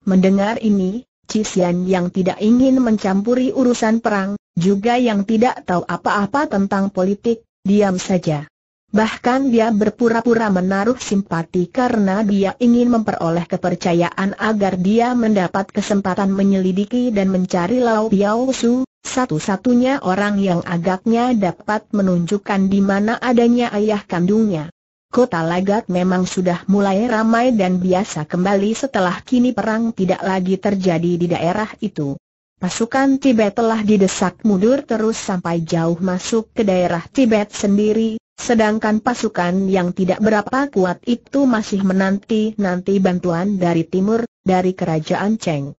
Mendengar ini, Cixian yang tidak ingin mencampuri urusan perang, juga yang tidak tahu apa-apa tentang politik, diam saja. Bahkan dia berpura-pura menaruh simpati karena dia ingin memperoleh kepercayaan agar dia mendapat kesempatan menyelidiki dan mencari Lao Piao Su, satu-satunya orang yang agaknya dapat menunjukkan di mana adanya ayah kandungnya. Kota Lagat memang sudah mulai ramai dan biasa kembali setelah kini perang tidak lagi terjadi di daerah itu. Pasukan Tibet telah didesak mundur terus sampai jauh masuk ke daerah Tibet sendiri, sedangkan pasukan yang tidak berapa kuat itu masih menanti-nanti bantuan dari timur, dari kerajaan Cheng.